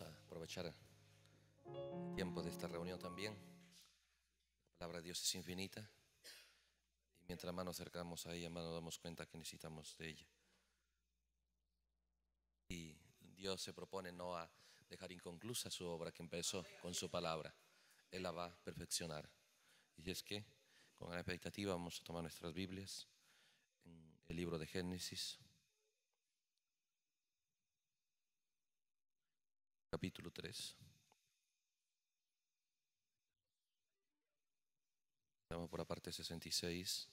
a aprovechar el tiempo de esta reunión también. La palabra de Dios es infinita. Y mientras más nos acercamos a ella, más nos damos cuenta que necesitamos de ella. Y Dios se propone no a dejar inconclusa su obra que empezó con su palabra. Él la va a perfeccionar. Y es que con la expectativa vamos a tomar nuestras Biblias el libro de Génesis. capítulo 3. Estamos por la parte 66.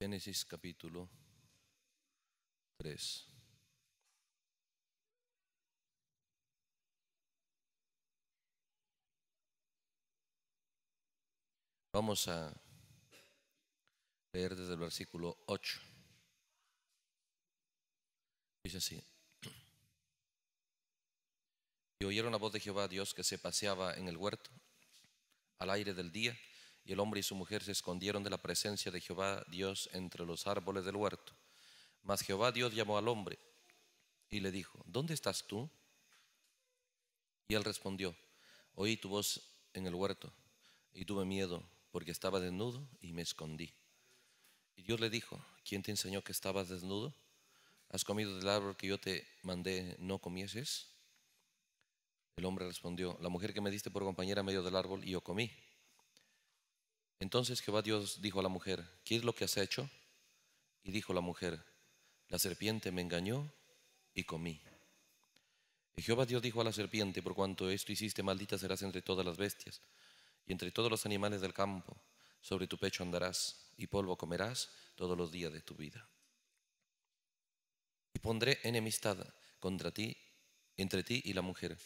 Génesis capítulo 3. Vamos a leer desde el versículo 8. Dice así. Y oyeron la voz de Jehová Dios que se paseaba en el huerto al aire del día, y el hombre y su mujer se escondieron de la presencia de Jehová Dios entre los árboles del huerto. Mas Jehová Dios llamó al hombre y le dijo, ¿dónde estás tú? Y él respondió, oí tu voz en el huerto y tuve miedo porque estaba desnudo y me escondí. Y Dios le dijo, ¿quién te enseñó que estabas desnudo? ¿Has comido del árbol que yo te mandé no comieses? El hombre respondió, la mujer que me diste por compañera medio del árbol y yo comí. Entonces Jehová Dios dijo a la mujer, ¿qué es lo que has hecho? Y dijo la mujer, la serpiente me engañó y comí. Y Jehová Dios dijo a la serpiente, por cuanto esto hiciste, maldita serás entre todas las bestias y entre todos los animales del campo, sobre tu pecho andarás y polvo comerás todos los días de tu vida. Y pondré enemistad contra ti, entre ti y la mujer,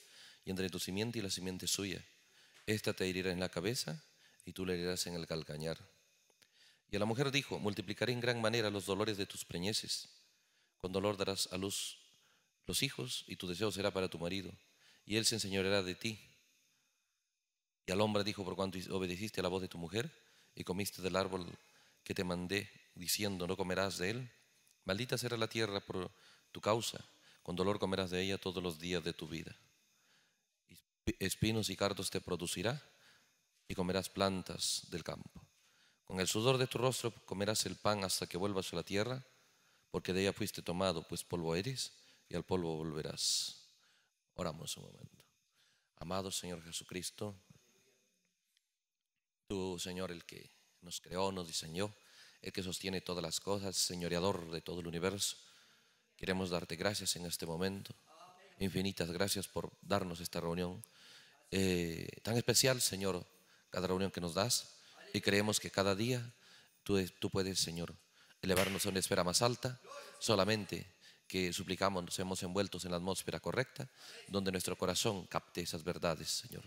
y entre tu simiente y la simiente suya. Esta te herirá en la cabeza y tú le herirás en el calcañar. Y a la mujer dijo, multiplicaré en gran manera los dolores de tus preñeces. Con dolor darás a luz los hijos y tu deseo será para tu marido, y él se enseñoreará de ti. Y al hombre dijo, por cuanto obedeciste a la voz de tu mujer y comiste del árbol que te mandé, diciendo, no comerás de él? Maldita será la tierra por tu causa, con dolor comerás de ella todos los días de tu vida. Espinos y cardos te producirá y comerás plantas del campo. Con el sudor de tu rostro comerás el pan hasta que vuelvas a la tierra, porque de ella fuiste tomado, pues polvo eres y al polvo volverás. Oramos un momento. Amado Señor Jesucristo, tu Señor, el que nos creó, nos diseñó, el que sostiene todas las cosas, señoreador de todo el universo. Queremos darte gracias en este momento, infinitas gracias por darnos esta reunión eh, tan especial, Señor, cada reunión que nos das. Y creemos que cada día tú, tú puedes, Señor, elevarnos a una esfera más alta, solamente que suplicamos nos hemos envueltos en la atmósfera correcta, donde nuestro corazón capte esas verdades, Señor.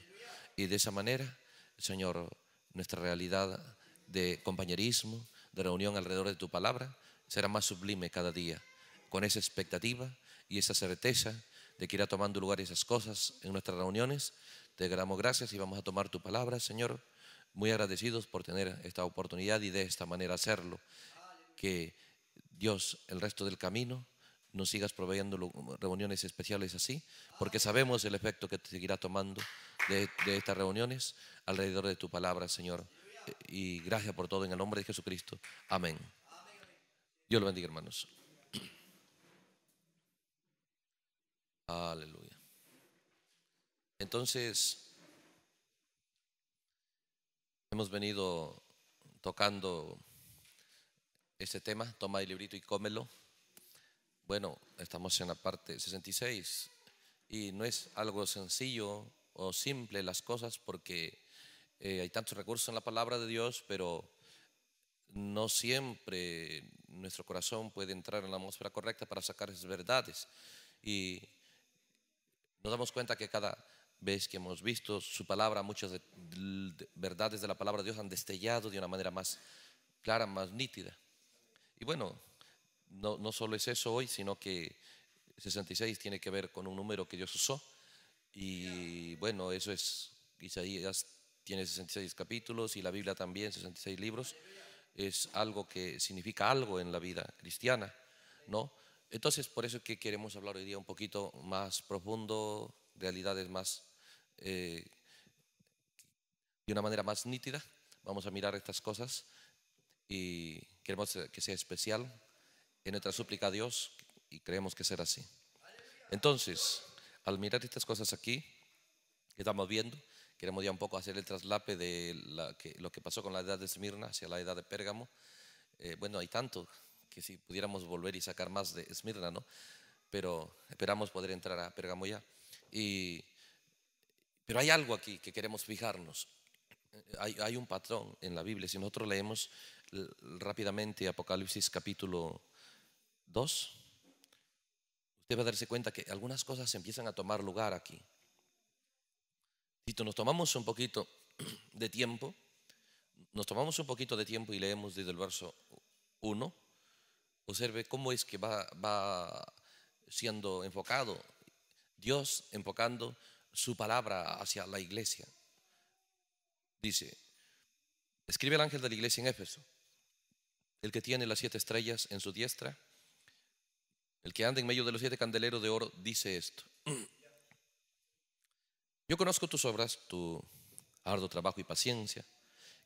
Y de esa manera, Señor, nuestra realidad de compañerismo, de reunión alrededor de tu palabra, será más sublime cada día, con esa expectativa y esa certeza de que irá tomando lugar esas cosas en nuestras reuniones. Te damos gracias y vamos a tomar tu palabra, Señor. Muy agradecidos por tener esta oportunidad y de esta manera hacerlo. Que Dios, el resto del camino, nos sigas proveyendo reuniones especiales así, porque sabemos el efecto que te seguirá tomando de, de estas reuniones alrededor de tu palabra, Señor y gracias por todo en el nombre de Jesucristo. Amén. Dios lo bendiga, hermanos. Aleluya. Entonces, hemos venido tocando este tema, toma el librito y cómelo. Bueno, estamos en la parte 66 y no es algo sencillo o simple las cosas porque eh, hay tantos recursos en la palabra de Dios, pero no siempre nuestro corazón puede entrar en la atmósfera correcta para sacar esas verdades. Y nos damos cuenta que cada vez que hemos visto su palabra, muchas verdades de la palabra de Dios han destellado de una manera más clara, más nítida. Y bueno, no, no solo es eso hoy, sino que 66 tiene que ver con un número que Dios usó. Y bueno, eso es Isaías tiene 66 capítulos y la Biblia también, 66 libros. Es algo que significa algo en la vida cristiana, ¿no? Entonces, por eso es que queremos hablar hoy día un poquito más profundo, realidades más, eh, de una manera más nítida. Vamos a mirar estas cosas y queremos que sea especial en nuestra súplica a Dios y creemos que será así. Entonces, al mirar estas cosas aquí, que estamos viendo, Queremos ya un poco hacer el traslape de lo que pasó con la edad de Esmirna hacia la edad de Pérgamo. Eh, bueno, hay tanto que si pudiéramos volver y sacar más de Esmirna, ¿no? Pero esperamos poder entrar a Pérgamo ya. Y, pero hay algo aquí que queremos fijarnos. Eh, hay, hay, un patrón en la Biblia. Si nosotros leemos rápidamente Apocalipsis capítulo 2, usted va a darse cuenta que algunas cosas empiezan a tomar lugar aquí nos tomamos un poquito de tiempo, nos tomamos un poquito de tiempo y leemos desde el verso 1, observe cómo es que va, va siendo enfocado Dios enfocando su palabra hacia la iglesia. Dice, escribe el ángel de la iglesia en Éfeso, el que tiene las siete estrellas en su diestra, el que anda en medio de los siete candeleros de oro, dice esto. Yo conozco tus obras, tu arduo trabajo y paciencia,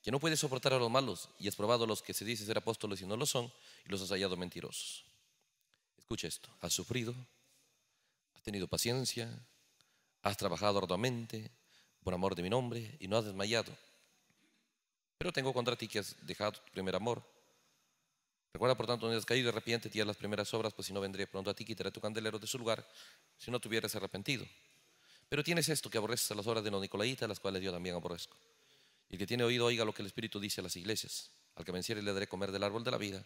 que no puedes soportar a los malos y has probado a los que se dicen ser apóstoles y no lo son y los has hallado mentirosos. Escucha esto, has sufrido, has tenido paciencia, has trabajado arduamente por amor de mi nombre y no has desmayado. Pero tengo contra ti que has dejado tu primer amor. Recuerda, por tanto, donde has caído, repente y has las primeras obras, pues si no vendría pronto a ti, quitaré tu candelero de su lugar, si no te hubieras arrepentido. Pero tienes esto que aborreces a las obras de los Nicolaitas, las cuales yo también aborrezco. Y que tiene oído, oiga lo que el Espíritu dice a las iglesias. Al que venciere le daré comer del árbol de la vida,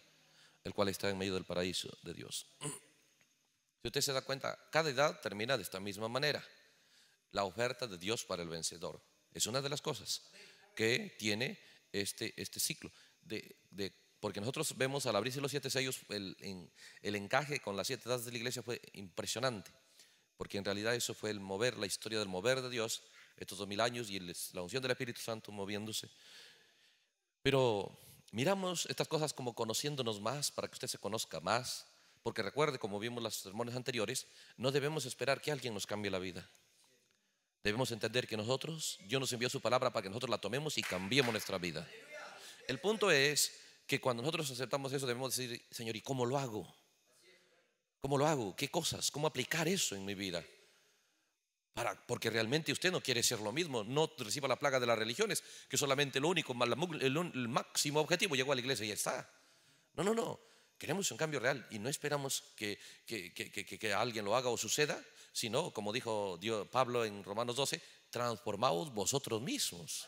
el cual está en medio del paraíso de Dios. Si usted se da cuenta, cada edad termina de esta misma manera. La oferta de Dios para el vencedor. Es una de las cosas que tiene este, este ciclo. porque nosotros vemos al abrirse los siete sellos, el, el encaje con las siete edades de la iglesia fue impresionante porque en realidad eso fue el mover, la historia del mover de Dios, estos dos mil años y la unción del Espíritu Santo moviéndose. Pero miramos estas cosas como conociéndonos más, para que usted se conozca más, porque recuerde, como vimos las sermones anteriores, no debemos esperar que alguien nos cambie la vida. Debemos entender que nosotros, Dios nos envió su palabra para que nosotros la tomemos y cambiemos nuestra vida. El punto es que cuando nosotros aceptamos eso debemos decir, Señor, ¿y cómo lo hago? ¿Cómo lo hago? ¿Qué cosas? ¿Cómo aplicar eso en mi vida? Para, porque realmente usted no quiere ser lo mismo, no reciba la plaga de las religiones, que solamente lo único, el, máximo objetivo llegó a la iglesia y ya está. No, no, no. Queremos un cambio real y no esperamos que, alguien lo haga o suceda, sino, como dijo Pablo en Romanos 12, transformaos vosotros mismos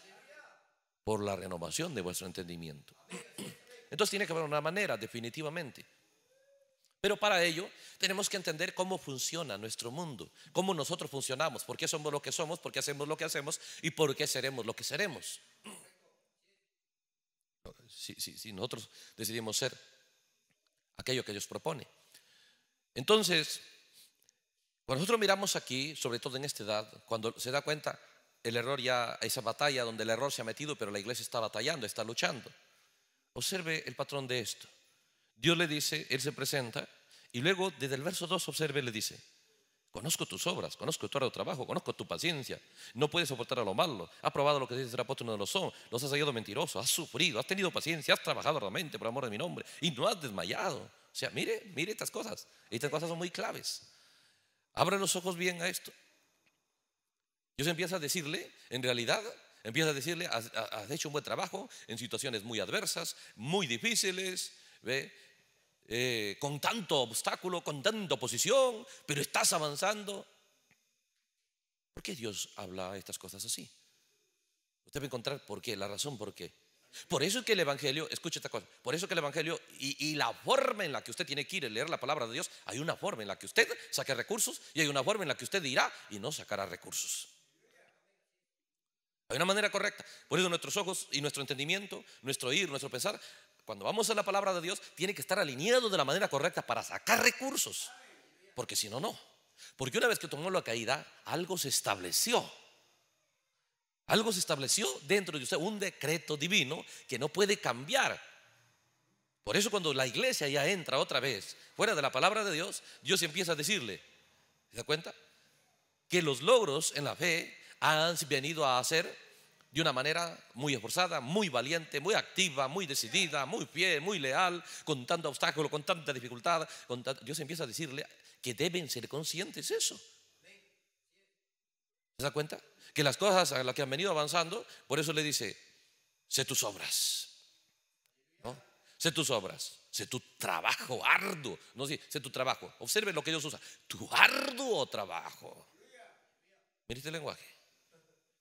por la renovación de vuestro entendimiento. Entonces tiene que haber una manera, definitivamente. Pero para ello tenemos que entender cómo funciona nuestro mundo, cómo nosotros funcionamos, por qué somos lo que somos, por qué hacemos lo que hacemos y por qué seremos lo que seremos. Si, nosotros decidimos ser aquello que Dios propone. Entonces, cuando nosotros miramos aquí, sobre todo en esta edad, cuando se da cuenta el error ya, esa batalla donde el error se ha metido, pero la iglesia está batallando, está luchando. Observe el patrón de esto. Dios le dice, Él se presenta, y luego desde el verso 2 observe, le dice, conozco tus obras, conozco tu arduo trabajo, conozco tu paciencia, no puedes soportar a lo malo, has probado lo que dice el apóstol, no lo son, los has hallado mentirosos, has sufrido, has tenido paciencia, has trabajado realmente por amor de mi nombre, y no has desmayado. O sea, mire, mire estas cosas, estas cosas son muy claves. Abre los ojos bien a esto. Dios empieza a decirle, en realidad, empieza a decirle, has, has hecho un buen trabajo en situaciones muy adversas, muy difíciles, ¿ve? Eh, con tanto obstáculo, con tanta oposición, pero estás avanzando. ¿Por qué Dios habla estas cosas así? Usted va a encontrar por qué, la razón por qué. Por eso es que el Evangelio, escuche esta cosa, por eso es que el Evangelio y, la forma en la que usted tiene que ir a leer la palabra de Dios, hay una forma en la que usted saque recursos y hay una forma en la que usted irá y no sacará recursos. Hay una manera correcta. Por eso nuestros ojos y nuestro entendimiento, nuestro oír, nuestro pensar, cuando vamos a la palabra de Dios, tiene que estar alineado de la manera correcta para sacar recursos. Porque si no, no. Porque una vez que tomó la caída, algo se estableció. Algo se estableció dentro de usted, un decreto divino que no puede cambiar. Por eso cuando la iglesia ya entra otra vez fuera de la palabra de Dios, Dios empieza a decirle, ¿se da cuenta? Que los logros en la fe han venido a hacer de una manera muy esforzada, muy valiente, muy activa, muy decidida, muy fiel, muy leal, con tanto obstáculo, con tanta dificultad. Dios empieza a decirle que deben ser conscientes eso. ¿Se da cuenta? Que las cosas a las que han venido avanzando, por eso le dice, sé tus obras. Sé tus obras, sé tu trabajo arduo. No sé, sé tu trabajo. Observe lo que Dios usa, tu arduo trabajo. Mire este lenguaje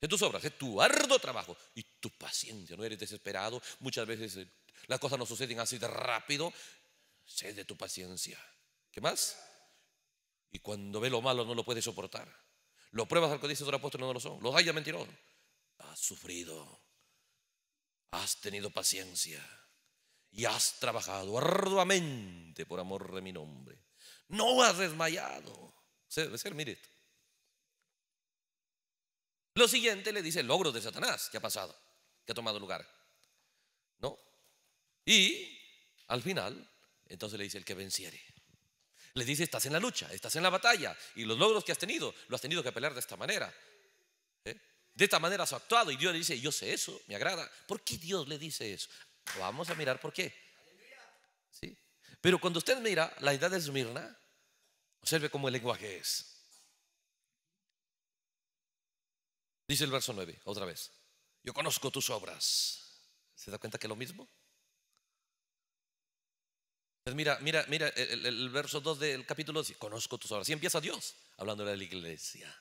es tus obras, es tu arduo trabajo y tu paciencia. No eres desesperado. Muchas veces eh, las cosas no suceden así de rápido. Sé de tu paciencia. ¿Qué más? Y cuando ve lo malo no lo puede soportar. Lo pruebas al que dice el apóstol no lo son. Los haya mentiroso Has sufrido. Has tenido paciencia. Y has trabajado arduamente por amor de mi nombre. No has desmayado. debe Ser, mire lo siguiente le dice el logro de Satanás que ha pasado, que ha tomado lugar. ¿No? Y al final, entonces le dice el que venciere. Le dice, estás en la lucha, estás en la batalla y los logros que has tenido, lo has tenido que pelear de esta manera. ¿eh? De esta manera has actuado y Dios le dice, yo sé eso, me agrada. ¿Por qué Dios le dice eso? Vamos a mirar por qué. Pero cuando usted mira la edad de Esmirna, observe cómo el lenguaje es. Dice el verso 9, otra vez. Yo conozco tus obras. ¿Se da cuenta que es lo mismo? Pues mira, mira, mira el, verso 2 del capítulo 10. Conozco tus obras. Y empieza Dios hablando a la iglesia.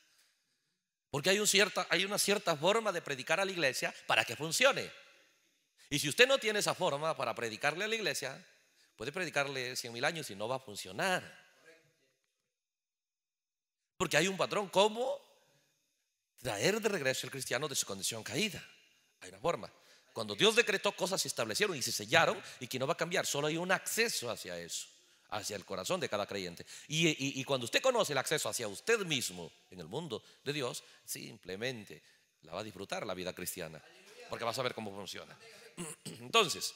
Porque hay, una cierta forma de predicar a la iglesia para que funcione. Y si usted no tiene esa forma para predicarle a la iglesia, puede predicarle 100.000 mil años y no va a funcionar. Porque hay un patrón como traer de regreso al cristiano de su condición caída. Hay una forma. Cuando Dios decretó cosas se establecieron y se sellaron y que no va a cambiar, solo hay un acceso hacia eso, hacia el corazón de cada creyente. Y, cuando usted conoce el acceso hacia usted mismo en el mundo de Dios, simplemente la va a disfrutar la vida cristiana, porque va a saber cómo funciona. Entonces,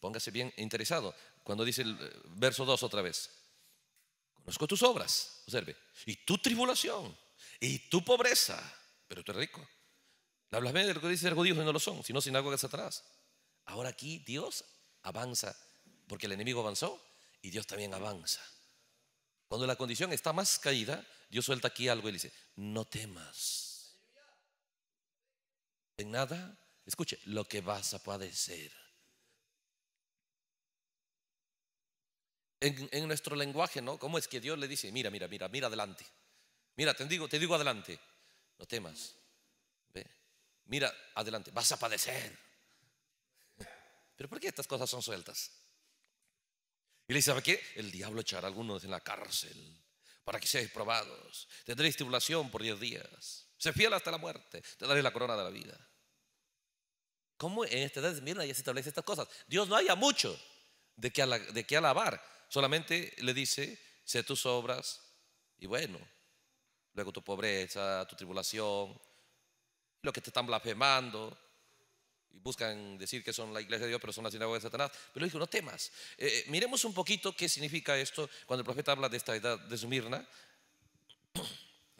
póngase bien interesado cuando dice el eh, verso 2 otra vez. Conozco tus obras, observe, y tu tribulación, y tu pobreza, pero tú eres rico. Hablas bien de lo que dice los judíos no lo son, sino que se atrás Ahora aquí Dios avanza, porque el enemigo avanzó y Dios también avanza. Cuando la condición está más caída, Dios suelta aquí algo y dice, no temas. En nada, escuche, lo que vas a padecer. en, nuestro lenguaje, ¿no? ¿Cómo es que Dios le dice, mira, mira, mira, mira adelante? Mira, te digo, te digo adelante, no temas. ¿Ve? Mira adelante, vas a padecer. Pero ¿por qué estas cosas son sueltas? Y le dice, ¿sabe qué? El diablo echará a algunos en la cárcel para que seáis probados. Tendréis tribulación por diez días. Se fiel hasta la muerte. Te daré la corona de la vida. ¿Cómo en esta edad mira ya se establecen estas cosas? Dios no haya mucho de qué de que alabar Solamente le dice, sé tus obras y bueno, luego tu pobreza, tu tribulación, lo que te están blasfemando. Y buscan decir que son la iglesia de Dios, pero son la sinagoga de Satanás. Pero dijo, no temas. Eh, eh, miremos un poquito qué significa esto cuando el profeta habla de esta edad de Sumirna,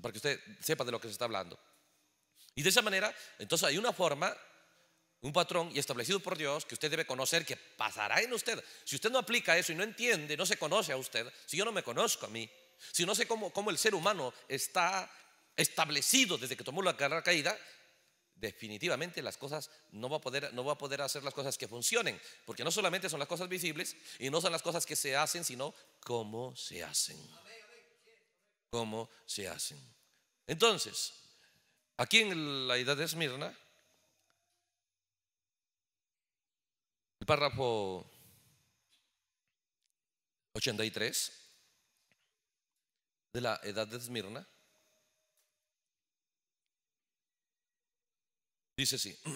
para que usted sepa de lo que se está hablando. Y de esa manera, entonces hay una forma un patrón y establecido por Dios que usted debe conocer que pasará en usted. Si usted no aplica eso y no entiende, no se conoce a usted, si yo no me conozco a mí, si no sé cómo, cómo el ser humano está establecido desde que tomó la carrera caída, definitivamente las cosas no va a poder no va a poder hacer las cosas que funcionen, porque no solamente son las cosas visibles y no son las cosas que se hacen, sino cómo se hacen. Cómo se hacen. Entonces, aquí en la edad de Esmirna párrafo 83 de la edad de Esmirna. Dice así.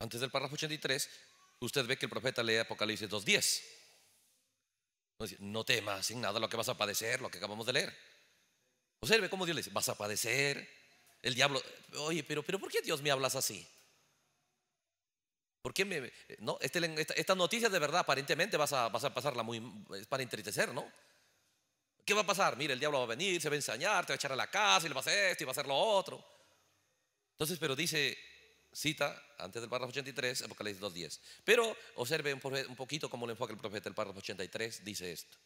Antes del párrafo 83, usted ve que el profeta lee Apocalipsis 2.10. No temas sin nada lo que vas a padecer, lo que acabamos de leer. Observe cómo Dios le dice, vas a padecer. El diablo, oye, pero, pero ¿por qué Dios me hablas así? ¿Por qué me.? Eh, no, este esta, noticia de verdad, aparentemente vas a, pasarla muy. para entristecer, ¿no? ¿Qué va a pasar? Mira, el diablo va a venir, se va a ensañar, te va a echar a la casa y le va a hacer esto y va a hacer lo otro. Entonces, pero dice, cita antes del párrafo 83, Apocalipsis 2.10. Pero observe un poquito cómo lo enfoca el profeta. El párrafo 83 dice esto.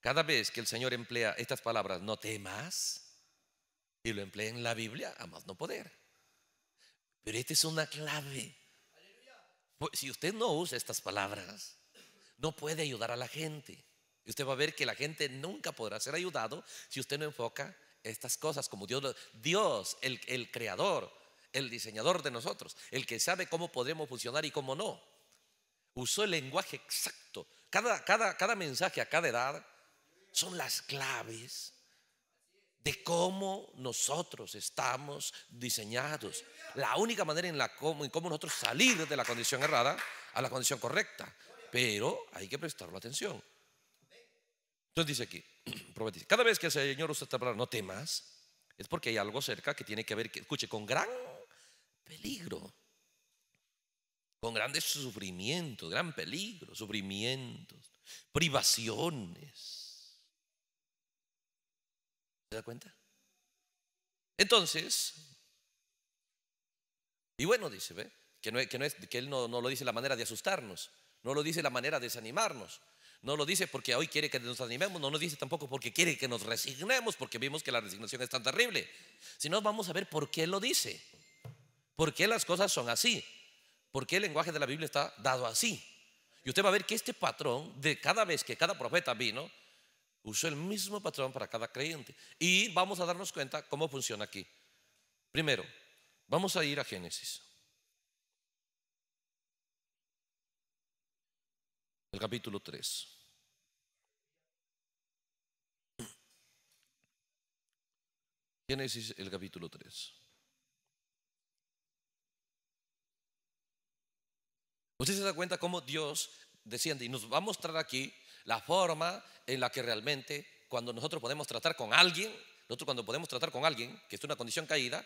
Cada vez que el Señor emplea estas palabras, no temas, y lo emplea en la Biblia, a más no poder. Pero esta es una clave si usted no usa estas palabras, no puede ayudar a la gente. usted va a ver que la gente nunca podrá ser ayudado si usted no enfoca estas cosas como Dios, Dios el, creador, el diseñador de nosotros, el que sabe cómo podemos funcionar y cómo no. Usó el lenguaje exacto. Cada, cada, cada mensaje a cada edad son las claves de cómo nosotros estamos diseñados. La única manera en, la cómo, en cómo nosotros salir de la condición errada a la condición correcta. Pero hay que prestarle atención. Entonces dice aquí, cada vez que el Señor usa esta palabra, no temas, es porque hay algo cerca que tiene que ver, que, escuche, con gran peligro, con grandes sufrimientos gran peligro, sufrimientos, privaciones ¿Se da cuenta? Entonces, y bueno, dice, Que, no, que, no es, que él no, lo dice la manera de asustarnos, no lo dice la manera de desanimarnos, no lo dice porque hoy quiere que nos animemos, no nos dice tampoco porque quiere que nos resignemos, porque vimos que la resignación es tan terrible, sino vamos a ver por qué lo dice, por qué las cosas son así, por qué el lenguaje de la Biblia está dado así. Y usted va a ver que este patrón de cada vez que cada profeta vino, Usó el mismo patrón para cada creyente. Y vamos a darnos cuenta cómo funciona aquí. Primero, vamos a ir a Génesis. El capítulo 3. Génesis, el capítulo 3. Usted se da cuenta cómo Dios desciende y nos va a mostrar aquí la forma en la que realmente cuando nosotros podemos tratar con alguien, nosotros cuando podemos tratar con alguien que está en una condición caída,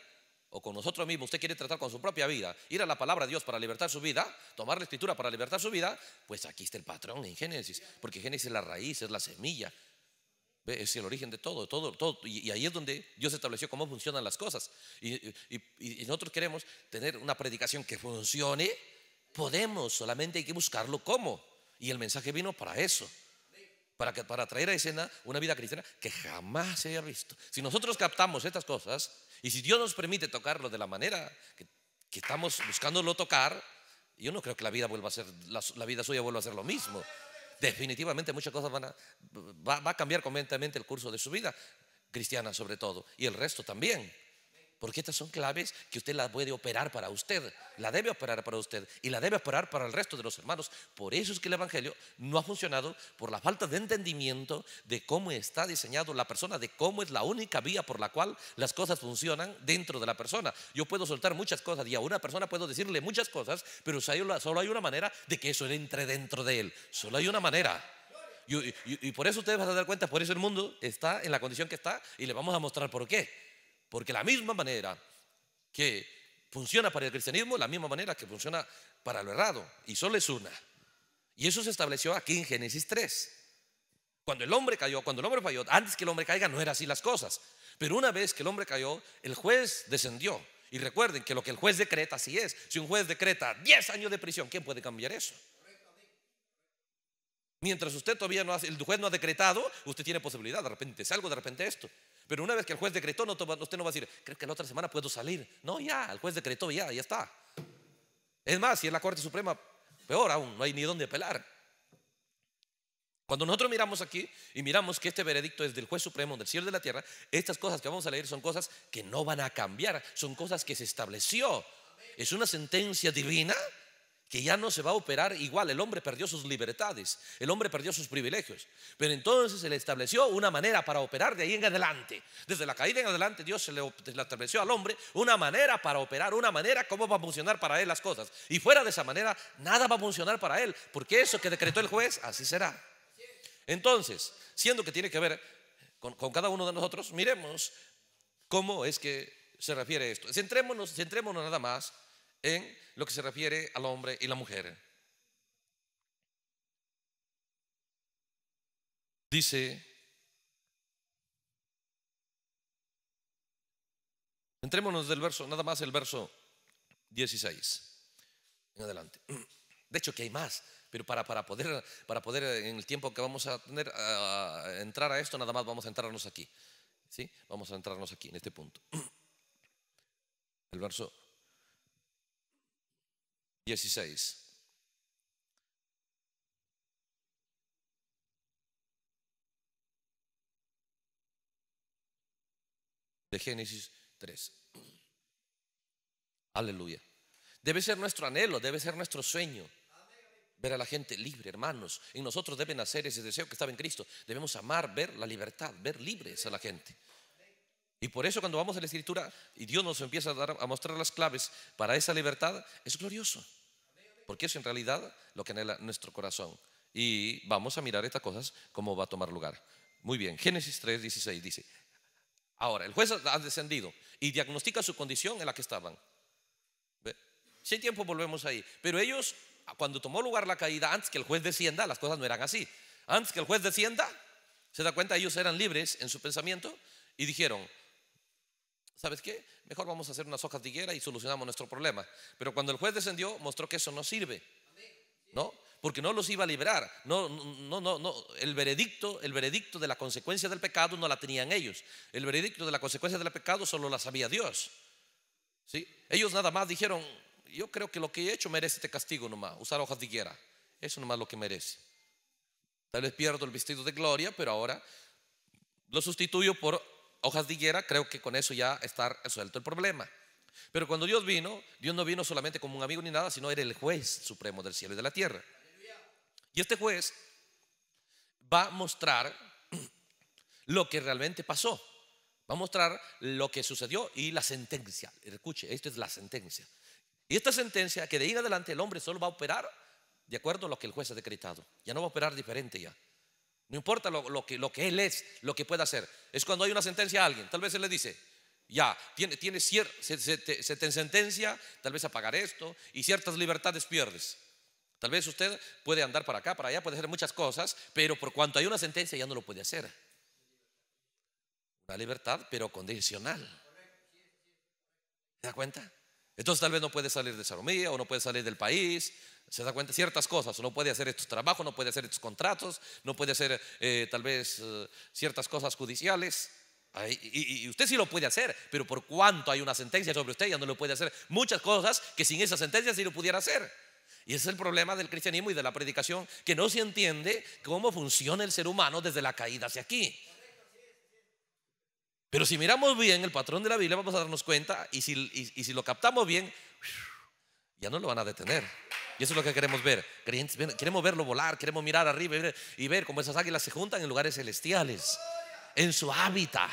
o con nosotros mismos, usted quiere tratar con su propia vida, ir a la palabra de Dios para libertar su vida, tomar la escritura para libertar su vida, pues aquí está el patrón en Génesis, porque Génesis es la raíz, es la semilla, es el origen de todo, todo, todo y, ahí es donde Dios estableció cómo funcionan las cosas. Y, y nosotros queremos tener una predicación que funcione, podemos, solamente hay que buscarlo cómo. Y el mensaje vino para eso para, que, traer a escena una vida cristiana que jamás se haya visto. Si nosotros captamos estas cosas y si Dios nos permite tocarlo de la manera que, estamos buscándolo tocar, yo no creo que la vida, vuelva a ser, la, vida suya vuelva a ser lo mismo. Definitivamente muchas cosas van a, a cambiar completamente el curso de su vida, cristiana sobre todo, y el resto también porque estas son claves que usted las puede operar para usted, la debe operar para usted y la debe operar para el resto de los hermanos. Por eso es que el Evangelio no ha funcionado por la falta de entendimiento de cómo está diseñado la persona, de cómo es la única vía por la cual las cosas funcionan dentro de la persona. Yo puedo soltar muchas cosas y a una persona puedo decirle muchas cosas, pero solo hay una manera de que eso entre dentro de él. Solo hay una manera. Y, y por eso ustedes van a dar cuenta, por eso el mundo está en la condición que está y le vamos a mostrar por qué. Porque la misma manera que funciona para el cristianismo, la misma manera que funciona para lo errado. Y solo es una. Y eso se estableció aquí en Génesis 3. Cuando el hombre cayó, cuando el hombre falló, antes que el hombre caiga no eran así las cosas. Pero una vez que el hombre cayó, el juez descendió. Y recuerden que lo que el juez decreta así es. Si un juez decreta 10 años de prisión, ¿quién puede cambiar eso? Mientras usted todavía no hace, el juez no ha decretado, usted tiene posibilidad, de repente algo de repente esto. Pero una vez que el juez decretó, no, usted no va a decir, creo que la otra semana puedo salir. No, ya, el juez decretó, ya, ya está. Es más, si es la Corte Suprema, peor aún, no hay ni dónde apelar. Cuando nosotros miramos aquí y miramos que este veredicto es del juez supremo, del cielo de la tierra, estas cosas que vamos a leer son cosas que no van a cambiar, son cosas que se estableció. Es una sentencia divina que ya no se va a operar igual. El hombre perdió sus libertades, el hombre perdió sus privilegios. Pero entonces se le estableció una manera para operar de ahí en adelante. Desde la caída en adelante Dios se le, estableció al hombre una manera para operar, una manera cómo va a funcionar para él las cosas. Y fuera de esa manera nada va a funcionar para él, porque eso que decretó el juez, así será. Entonces, siendo que tiene que ver con, cada uno de nosotros, miremos cómo es que se refiere esto. Centrémonos, centrémonos nada más en lo que se refiere al hombre y la mujer. Dice, entrémonos del verso, nada más el verso 16, en adelante. De hecho que hay más, pero para, para, poder, para poder eh, en el tiempo que vamos a tener a entrar a esto, nada más vamos a entrarnos aquí. ¿sí? Vamos a entrarnos aquí, en este punto. El verso 16. De Génesis 3. Aleluya. Debe ser nuestro anhelo, debe ser nuestro sueño. Ver a la gente libre, hermanos. Y nosotros deben hacer ese deseo que estaba en Cristo. Debemos amar, ver la libertad, ver libres a la gente. Y por eso cuando vamos a la escritura y Dios nos empieza a mostrar las claves para esa libertad, es glorioso. Porque eso en realidad lo que anhela nuestro corazón. Y vamos a mirar estas cosas cómo va a tomar lugar. Muy bien, Génesis 3, 16 dice, ahora el juez ha descendido y diagnostica su condición en la que estaban. ¿Ve? Si hay tiempo volvemos ahí. Pero ellos, cuando tomó lugar la caída, antes que el juez descienda, las cosas no eran así. Antes que el juez descienda, se da cuenta, ellos eran libres en su pensamiento y dijeron, ¿sabes qué? Mejor vamos a hacer unas hojas de higuera y solucionamos nuestro problema. Pero cuando el juez descendió, mostró que eso no sirve. ¿No? Porque no los iba a liberar. No, no, no, no. El veredicto, el veredicto de la consecuencia del pecado no la tenían ellos. El veredicto de la consecuencia del pecado solo la sabía Dios. ¿Sí? Ellos nada más dijeron, yo creo que lo que he hecho merece este castigo nomás, usar hojas de higuera. Eso nomás lo que merece. Tal vez pierdo el vestido de gloria, pero ahora lo sustituyo por hojas de higuera, creo que con eso ya está resuelto el problema. Pero cuando Dios vino, Dios no vino solamente como un amigo ni nada, sino era el juez supremo del cielo y de la tierra. Y este juez va a mostrar lo que realmente pasó. Va a mostrar lo que sucedió y la sentencia. Escuche, esto es la sentencia. Y esta sentencia que de ahí adelante el hombre solo va a operar de acuerdo a lo que el juez ha decretado. Ya no va a operar diferente ya. No importa lo, que, lo que él es, lo que pueda hacer. Es cuando hay una sentencia a alguien. Tal vez se le dice, ya, tiene, tiene se, te, sentencia, tal vez a pagar esto y ciertas libertades pierdes. Tal vez usted puede andar para acá, para allá, puede hacer muchas cosas, pero por cuanto hay una sentencia ya no lo puede hacer. Una libertad, pero condicional. ¿Se da cuenta? Entonces tal vez no puede salir de Saromía o no puede salir del país. Se da cuenta ciertas cosas, no puede hacer estos trabajos, no puede hacer estos contratos, no puede hacer eh, tal vez eh, ciertas cosas judiciales. y, usted sí lo puede hacer, pero por cuanto hay una sentencia sobre usted, ya no lo puede hacer. Muchas cosas que sin esa sentencia sí lo pudiera hacer. Y ese es el problema del cristianismo y de la predicación, que no se entiende cómo funciona el ser humano desde la caída hacia aquí. Pero si miramos bien el patrón de la Biblia, vamos a darnos cuenta y si, si lo captamos bien, ya no lo van a detener. Y eso es lo que queremos ver. Queremos verlo volar, queremos mirar arriba y ver, y cómo esas águilas se juntan en lugares celestiales, en su hábitat.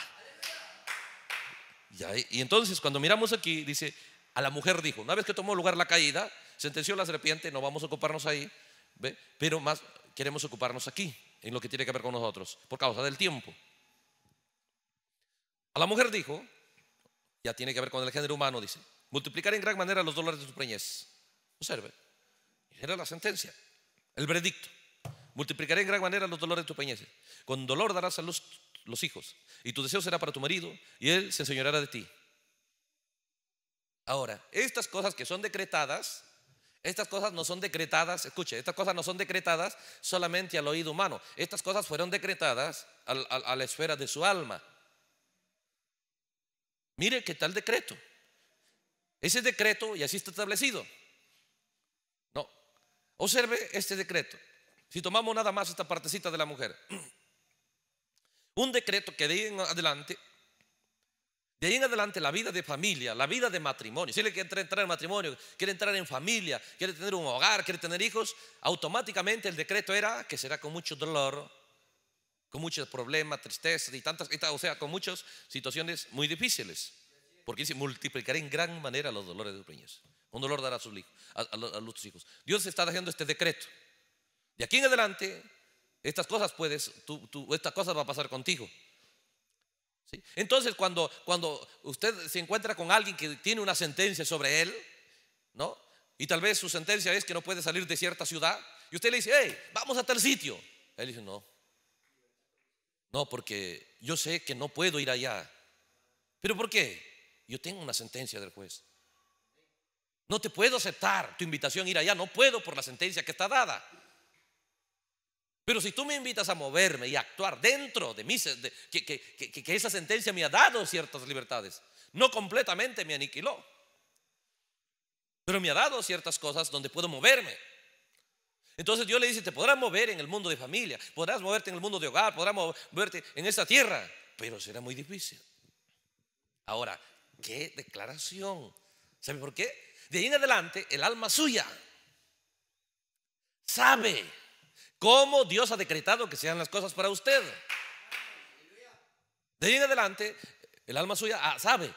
Y, entonces cuando miramos aquí, dice, a la mujer dijo, una vez que tomó lugar la caída, sentenció la serpiente, no vamos a ocuparnos ahí, pero más queremos ocuparnos aquí, en lo que tiene que ver con nosotros, por causa del tiempo. A la mujer dijo, ya tiene que ver con el género humano, dice, multiplicar en gran manera los dolores de tu preñez. Observe, era la sentencia, el veredicto. Multiplicaré en gran manera los dolores de tu preñez. Con dolor darás a luz los hijos, y tu deseo será para tu marido, y él se enseñará de ti. Ahora, estas cosas que son decretadas, estas cosas no son decretadas, escuche, estas cosas no son decretadas solamente al oído humano, estas cosas fueron decretadas a la esfera de su alma. Mire que tal decreto. Ese decreto y así está establecido. No. Observe este decreto. Si tomamos nada más esta partecita de la mujer. Un decreto que de ahí en adelante, de ahí en adelante la vida de familia, la vida de matrimonio. Si le quiere entrar en matrimonio, quiere entrar en familia, quiere tener un hogar, quiere tener hijos, automáticamente el decreto era que será con mucho dolor, con muchos problemas, tristezas y tantas, o sea, con muchas situaciones muy difíciles. Porque se multiplicaré en gran manera los dolores de los niños Un dolor dará a sus hijos, a, los hijos. Dios está dejando este decreto. De aquí en adelante, estas cosas puedes, estas cosas va a pasar contigo. Entonces, cuando, cuando usted se encuentra con alguien que tiene una sentencia sobre él, ¿no? Y tal vez su sentencia es que no puede salir de cierta ciudad, y usted le dice, hey, vamos a tal sitio. Él dice, no, no, porque yo sé que no puedo ir allá. ¿Pero por qué? Yo tengo una sentencia del juez. No te puedo aceptar tu invitación a ir allá, no puedo por la sentencia que está dada. Pero si tú me invitas a moverme y a actuar dentro de mí, que esa sentencia me ha dado ciertas libertades, no completamente me aniquiló, pero me ha dado ciertas cosas donde puedo moverme. Entonces Dios le dice, te podrás mover en el mundo de familia, podrás moverte en el mundo de hogar, podrás moverte en esta tierra, pero será muy difícil. Ahora, qué declaración. ¿Sabe por qué? De ahí en adelante, el alma suya sabe cómo Dios ha decretado que sean las cosas para usted. De ahí en adelante, el alma suya ah, sabe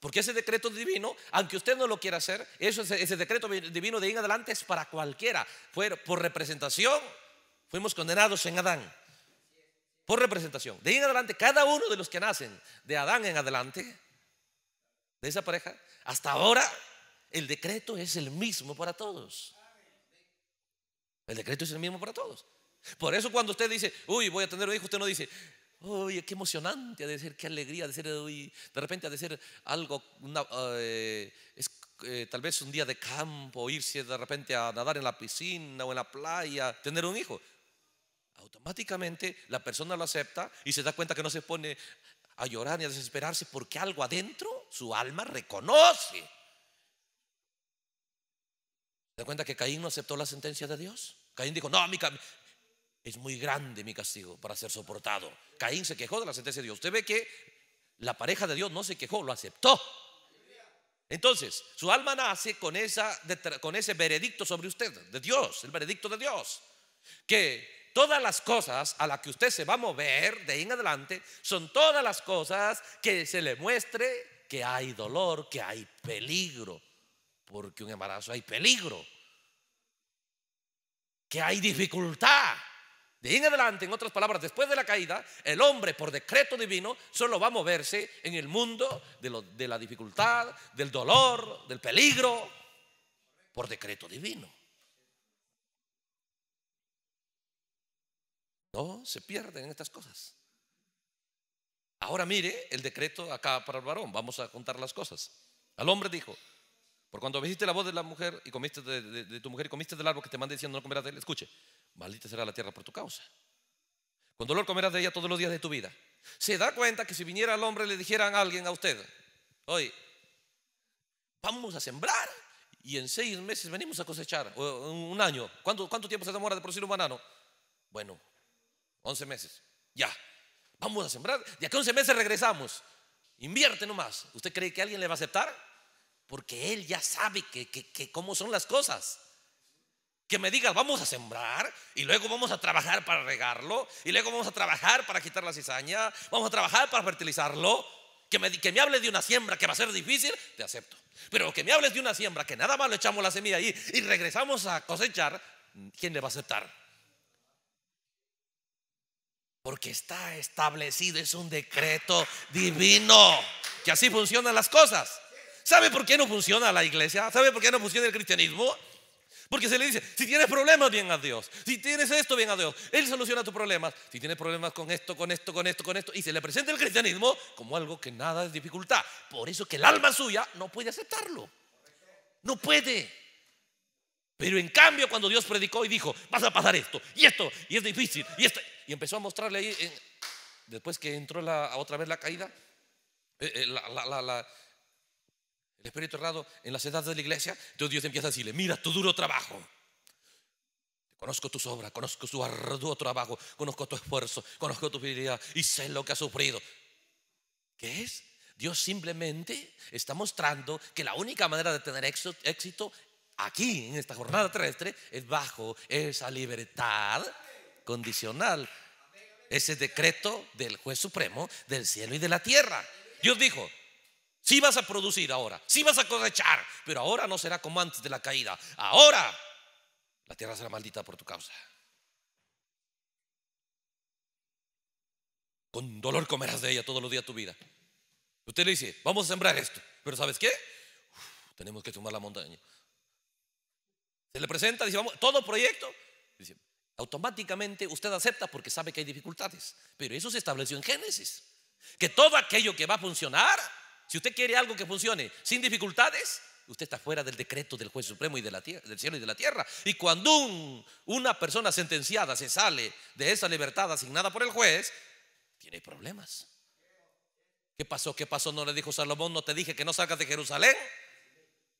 porque ese decreto divino, aunque usted no lo quiera hacer, ese, decreto divino de ahí en adelante es para cualquiera. Fue por representación, fuimos condenados en Adán. Por representación. De ahí en adelante, cada uno de los que nacen de Adán en adelante, de esa pareja, hasta ahora, el decreto es el mismo para todos. El decreto es el mismo para todos. Por eso cuando usted dice, uy, voy a tener un hijo, usted no dice, Oye, qué emocionante ha de ser, qué alegría de ser De repente ha de ser algo, eh, eh, tal vez un día de campo, irse de repente a nadar en la piscina o en la playa, tener un hijo. Automáticamente la persona lo acepta y se da cuenta que no se pone a llorar ni a desesperarse porque algo adentro, su alma reconoce. ¿Se da cuenta que Caín no aceptó la sentencia de Dios? Caín dijo, no, mi, es muy grande mi castigo para ser soportado. Caín se quejó de la sentencia de Dios. Usted ve que la pareja de Dios no se quejó, lo aceptó. Entonces, su alma nace con, esa, con ese veredicto sobre usted, de Dios, el veredicto de Dios. Que todas las cosas a las que usted se va a mover de ahí en adelante son todas las cosas que se le muestre que hay dolor, que hay peligro. Porque un embarazo hay peligro. Que hay dificultad de ahí en adelante, en otras palabras, después de la caída, el hombre por decreto divino solo va a moverse en el mundo de, de la dificultad, del dolor, del peligro, por decreto divino. No se pierden estas cosas. Ahora mire el decreto acá para el varón. Vamos a contar las cosas. Al hombre dijo, por cuando viste la voz de la mujer y comiste de, tu mujer y comiste del árbol que te manda diciendo no comerás de él, escuche, maldita será la tierra por tu causa. Con dolor comerás de ella todos los días de tu vida. Se da cuenta que si viniera el hombre le dijeran a alguien a usted, Hoy vamos a sembrar y en seis meses venimos a cosechar, o un año. ¿Cuánto, tiempo se demora de producir un banano? Bueno, Once meses. Ya, vamos a sembrar. De aquí a meses regresamos. Invierte nomás. ¿Usted cree que alguien le va a aceptar? porque Él ya sabe que, cómo son las cosas. Que me digas, vamos a sembrar y luego vamos a trabajar para regarlo y luego vamos a trabajar para quitar la cizaña, vamos a trabajar para fertilizarlo. Que me, que me hables de una siembra que va a ser difícil, te acepto. Pero que me hables de una siembra que nada más le echamos la semilla ahí y regresamos a cosechar, ¿quién le va a aceptar? Porque está establecido, es un decreto divino, que así funcionan las cosas. ¿Sabe por qué no funciona la iglesia? ¿Sabe por qué no funciona el cristianismo? Porque se le dice, si tienes problemas, ven a Dios. Si tienes esto, ven a Dios. Él soluciona tus problemas. Si tienes problemas con esto, con esto, con esto, con esto. Y se le presenta el cristianismo como algo que nada es dificultad. Por eso que el alma suya no puede aceptarlo. No puede. Pero en cambio, cuando Dios predicó y dijo, vas a pasar esto, y esto, y es difícil, y empezó a mostrarle ahí, después que entró la, otra vez la caída, eh, eh, la, la, el espíritu errado en las edades de la iglesia, entonces Dios empieza a decirle, mira tu duro trabajo. Conozco tu obras, conozco tu arduo trabajo, conozco tu esfuerzo, conozco tu fidelidad y sé lo que has sufrido. ¿Qué es? Dios simplemente está mostrando que la única manera de tener éxito aquí, en esta jornada terrestre, es bajo esa libertad condicional, ese decreto del juez supremo del cielo y de la tierra. Dios dijo, Sí vas a producir ahora, sí vas a cosechar, pero ahora no será como antes de la caída. Ahora la tierra será maldita por tu causa. Con dolor comerás de ella todos los días de tu vida. Usted le dice, vamos a sembrar esto, pero ¿sabes qué? tenemos que tumbar la montaña. Se le presenta, dice, todo proyecto. automáticamente usted acepta porque sabe que hay dificultades. Pero eso se estableció en Génesis. Que todo aquello que va a funcionar si usted quiere algo que funcione sin dificultades, usted está fuera del decreto del juez supremo y del cielo y de la tierra. Y cuando una persona sentenciada se sale de esa libertad asignada por el juez, tiene problemas. ¿Qué pasó? ¿Qué pasó? No le dijo Salomón, no te dije que no salgas de Jerusalén.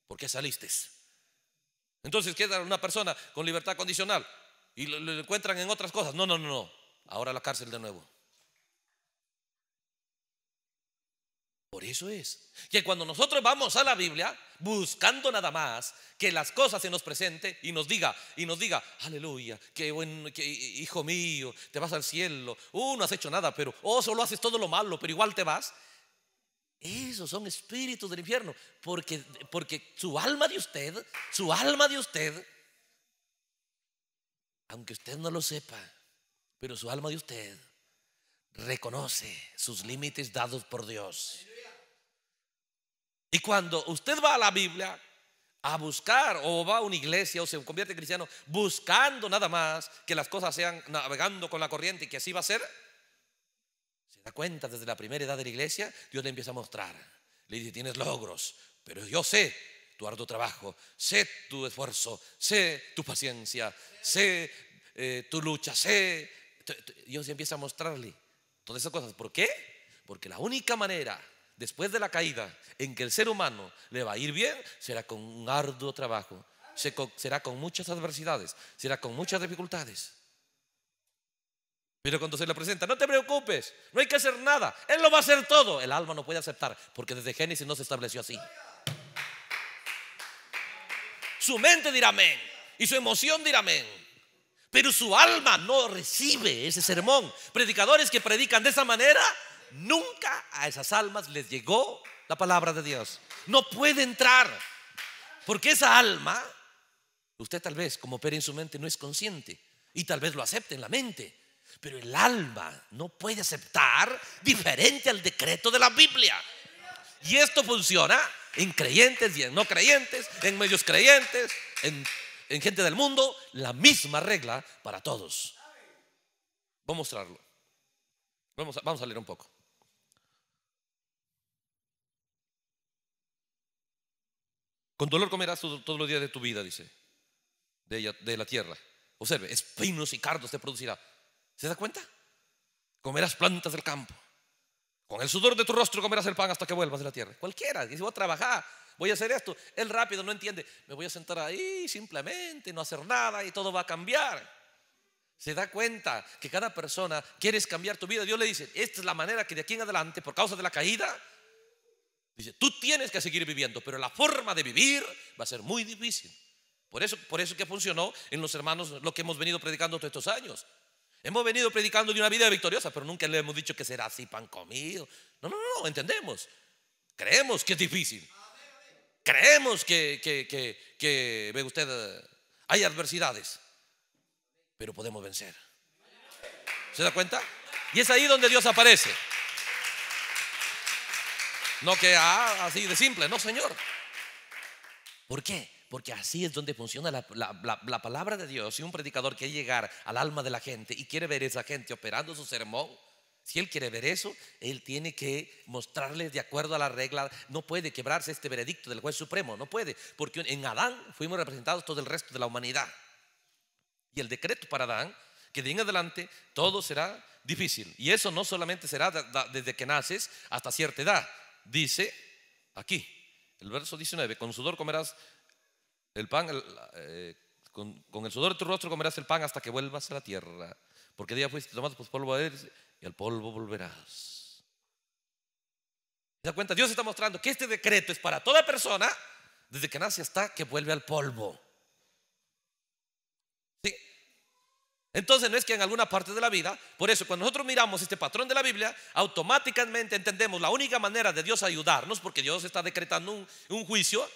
¿Por qué saliste? Entonces queda una persona con libertad condicional y lo, lo encuentran en otras cosas. No, no, no, no. Ahora la cárcel de nuevo. Por eso es que cuando nosotros vamos a la Biblia buscando nada más que las cosas se nos presente y nos diga y nos diga, aleluya, que buen hijo mío, te vas al cielo. uno uh, no has hecho nada, pero oh, solo haces todo lo malo, pero igual te vas. Esos son espíritus del infierno, porque porque su alma de usted, su alma de usted aunque usted no lo sepa, pero su alma de usted reconoce sus límites dados por Dios. Y cuando usted va a la Biblia a buscar o va a una iglesia o se convierte cristiano buscando nada más que las cosas sean navegando con la corriente y que así va a ser, se da cuenta desde la primera edad de la iglesia, Dios le empieza a mostrar. Le dice, tienes logros, pero yo sé tu arduo trabajo, sé tu esfuerzo, sé tu paciencia, sé eh, tu lucha, sé... Dios empieza a mostrarle todas esas cosas. ¿Por qué? Porque la única manera después de la caída, en que el ser humano le va a ir bien, será con un arduo trabajo, será con muchas adversidades, será con muchas dificultades. Pero cuando se le presenta, no te preocupes, no hay que hacer nada, Él lo va a hacer todo. El alma no puede aceptar, porque desde Génesis no se estableció así. Su mente dirá amén y su emoción dirá amén. Pero su alma no recibe ese sermón. Predicadores que predican de esa manera Nunca a esas almas les llegó la palabra de Dios. No puede entrar. Porque esa alma, usted tal vez como opera en su mente no es consciente y tal vez lo acepte en la mente. Pero el alma no puede aceptar diferente al decreto de la Biblia. Y esto funciona en creyentes y en no creyentes, en medios creyentes, en, gente del mundo. La misma regla para todos. Voy a mostrarlo. Vamos a, vamos a leer un poco. Con dolor comerás todos los días de tu vida, dice, de, la tierra. Observe, espinos y cardos te producirá. ¿Se da cuenta? Comerás plantas del campo. Con el sudor de tu rostro comerás el pan hasta que vuelvas de la tierra. Cualquiera, dice, voy a trabajar, voy a hacer esto. Él rápido no entiende, me voy a sentar ahí simplemente, no hacer nada y todo va a cambiar. Se da cuenta que cada persona quiere cambiar tu vida. Dios le dice, esta es la manera que de aquí en adelante, por causa de la caída, Dice, tú tienes que seguir viviendo, pero la forma de vivir va a ser muy difícil. Por eso, por eso que funcionó en los hermanos lo que hemos venido predicando todos estos años. Hemos venido predicando de una vida victoriosa, pero nunca le hemos dicho que será así pan comido. No, no, no, entendemos. Creemos que es difícil. Creemos que, que ve usted, hay adversidades, pero podemos vencer. ¿Se da cuenta? Y es ahí donde Dios aparece. No que ah, así de simple, no, Señor. ¿Por qué? Porque así es donde funciona la, palabra de Dios. Si un predicador quiere llegar al alma de la gente y quiere ver a esa gente operando su sermón, si él quiere ver eso, él tiene que mostrarle de acuerdo a la regla. No puede quebrarse este veredicto del juez supremo, no puede, porque en Adán fuimos representados todo el resto de la humanidad. Y el decreto para Adán, que de en adelante todo será difícil. Y eso no solamente será desde que naces hasta cierta edad, dice aquí, el verso 19, con sudor comerás el pan, eh, con, el sudor de tu rostro comerás el pan hasta que vuelvas a la tierra, porque día fuiste tomado por polvo él y al polvo volverás. ¿Te da cuenta? Dios está mostrando que este decreto es para toda persona desde que nace hasta que vuelve al polvo. Entonces no es que en alguna parte de la vida, por eso cuando nosotros miramos este patrón de la Biblia, automáticamente entendemos la única manera de Dios ayudarnos, porque Dios está decretando un, juicio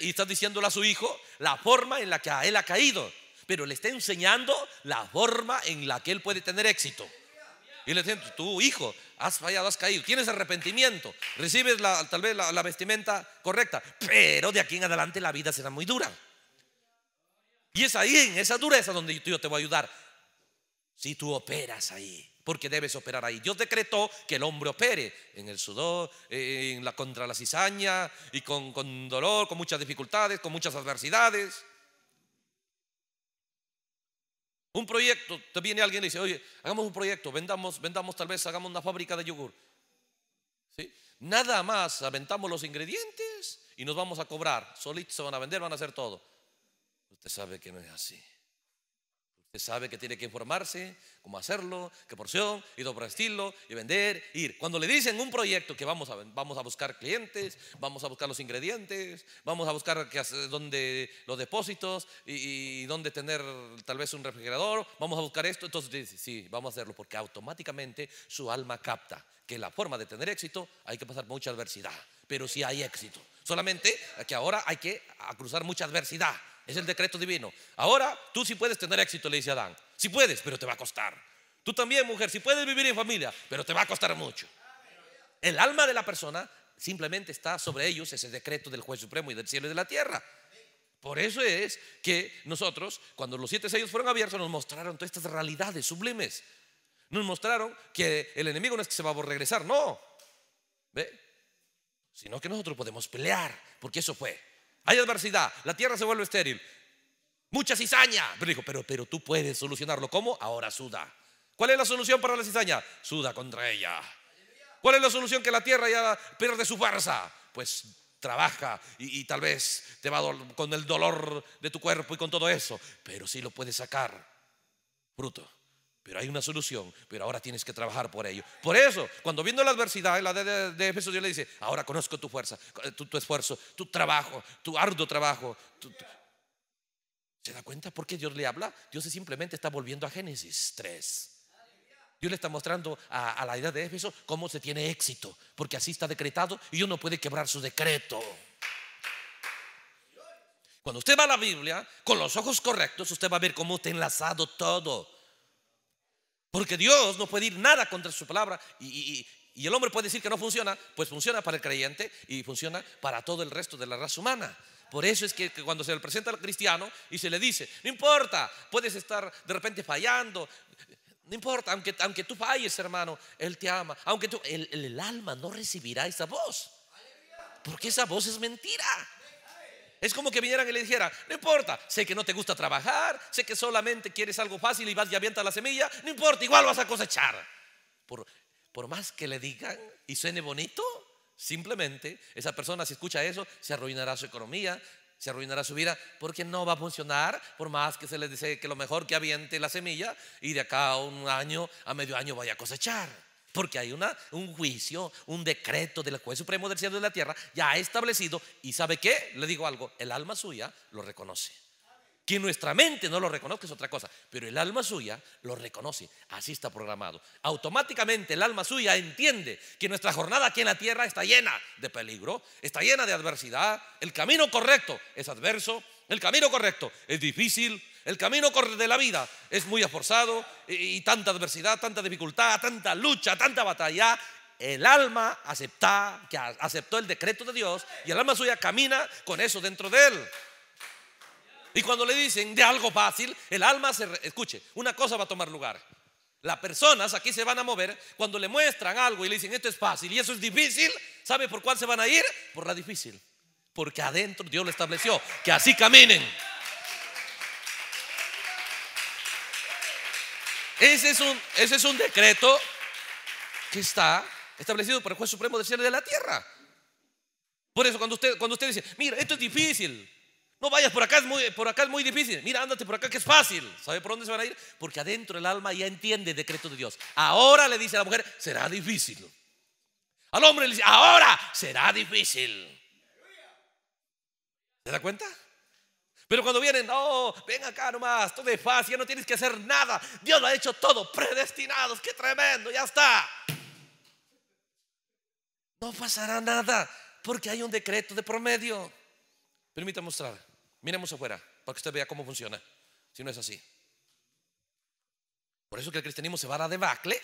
y está diciéndole a su hijo la forma en la que a él ha caído, pero le está enseñando la forma en la que él puede tener éxito. Y le dicen, tu hijo, has fallado, has caído, tienes arrepentimiento, recibes tal vez la vestimenta correcta, pero de aquí en adelante la vida será muy dura. Y es ahí, en esa dureza, donde yo te voy a ayudar. Si tú operas ahí, porque debes operar ahí. Dios decretó que el hombre opere en el sudor, eh, contra la cizaña, y con, dolor, con muchas dificultades, con muchas adversidades. Un proyecto, te viene alguien y dice, oye, hagamos un proyecto, vendamos, vendamos tal vez, hagamos una fábrica de yogur. Nada más, aventamos los ingredientes y nos vamos a cobrar. Solitos se van a vender, van a hacer todo. Usted sabe que no es así. Usted sabe que tiene que informarse, cómo hacerlo, qué porción, y todo por estilo, y vender, ir. Cuando le dicen un proyecto que vamos a, vamos a buscar clientes, vamos a buscar los ingredientes, vamos a buscar que, los depósitos y, dónde tener tal vez un refrigerador, vamos a buscar esto, entonces dice, sí, vamos a hacerlo, porque automáticamente su alma capta que la forma de tener éxito hay que pasar mucha adversidad, pero si sí hay éxito. Solamente que ahora hay que cruzar mucha adversidad es el decreto divino. Ahora tú sí puedes tener éxito, le dice Adán. si puedes, pero te va a costar. Tú también, mujer, si puedes vivir en familia, pero te va a costar mucho. El alma de la persona simplemente está sobre ellos ese decreto del juez supremo y del cielo y de la tierra. Por eso es que nosotros, cuando los siete sellos fueron abiertos, nos mostraron todas estas realidades sublimes. Nos mostraron que el enemigo no es que se va a regresar, no. ¿Ve? Sino que nosotros podemos pelear, porque eso fue. Hay adversidad, la tierra se vuelve estéril, mucha cizaña. Pero dijo, pero, pero tú puedes solucionarlo. ¿Cómo? Ahora suda. ¿Cuál es la solución para la cizaña? Suda contra ella. ¿Cuál es la solución que la tierra ya pierde su fuerza? Pues trabaja y, y, tal vez te va con el dolor de tu cuerpo y con todo eso, pero sí lo puedes sacar. Bruto. Pero hay una solución, pero ahora tienes que trabajar por ello. Por eso, cuando viendo la adversidad, la de, de, de Dios le dice, ahora conozco tu fuerza, eh, tu, esfuerzo, tu trabajo, tu arduo trabajo. ¿Se da cuenta por qué Dios le habla? Dios simplemente está volviendo a Génesis 3. Dios le está mostrando a, la idea de Éfeso cómo se tiene éxito, porque así está decretado y uno puede quebrar su decreto. Cuando usted va a la Biblia, con los ojos correctos, usted va a ver cómo está enlazado todo. Porque Dios no puede ir nada contra su palabra y, el hombre puede decir que no funciona, pues funciona para el creyente y funciona para todo el resto de la raza humana. Por eso es que, cuando se le presenta al cristiano y se le dice, no importa, puedes estar de repente fallando, no importa, aunque, aunque tú falles, hermano, Él te ama, aunque tú, el, el alma no recibirá esa voz. Porque esa voz es mentira. Es como que vinieran y le dijeran no importa, sé que no te gusta trabajar, sé que solamente quieres algo fácil y vas y avientas la semilla, no importa, igual vas a cosechar. Por, por más que le digan y suene bonito, simplemente esa persona si escucha eso, se arruinará su economía, se arruinará su vida, porque no va a funcionar, por más que se le dice que lo mejor que aviente la semilla y de acá a un año, a medio año vaya a cosechar porque hay una, un juicio, un decreto del juez supremo del cielo y de la tierra ya establecido. ¿Y sabe qué? Le digo algo, el alma suya lo reconoce. Que nuestra mente no lo reconozca es otra cosa, pero el alma suya lo reconoce, así está programado. Automáticamente el alma suya entiende que nuestra jornada aquí en la tierra está llena de peligro, está llena de adversidad, el camino correcto es adverso, el camino correcto. Es difícil, el camino de la vida es muy esforzado y, tanta adversidad, tanta dificultad, tanta lucha, tanta batalla. El alma acepta, que aceptó el decreto de Dios y el alma suya camina con eso dentro de él. Y cuando le dicen de algo fácil, el alma se escuche, una cosa va a tomar lugar. Las personas aquí se van a mover cuando le muestran algo y le dicen esto es fácil y eso es difícil, ¿sabe por cuál se van a ir? Por la difícil porque adentro Dios lo estableció, que así caminen. Ese es un, ese es un decreto que está establecido por el juez supremo del cielo y de la tierra. Por eso cuando usted, cuando usted dice, mira, esto es difícil, no vayas por acá, es muy, por acá es muy difícil, mira, ándate por acá que es fácil. ¿Sabe por dónde se van a ir? Porque adentro el alma ya entiende el decreto de Dios. Ahora le dice a la mujer, será difícil. Al hombre le dice, ahora será difícil. ¿Te da cuenta? Pero cuando vienen, No, oh, ven acá nomás, todo es fácil, ya no tienes que hacer nada. Dios lo ha hecho todo, predestinados, qué tremendo, ya está. No pasará nada porque hay un decreto de promedio. Permítame mostrar, miremos afuera para que usted vea cómo funciona, si no es así. Por eso que el cristianismo se va a la debacle,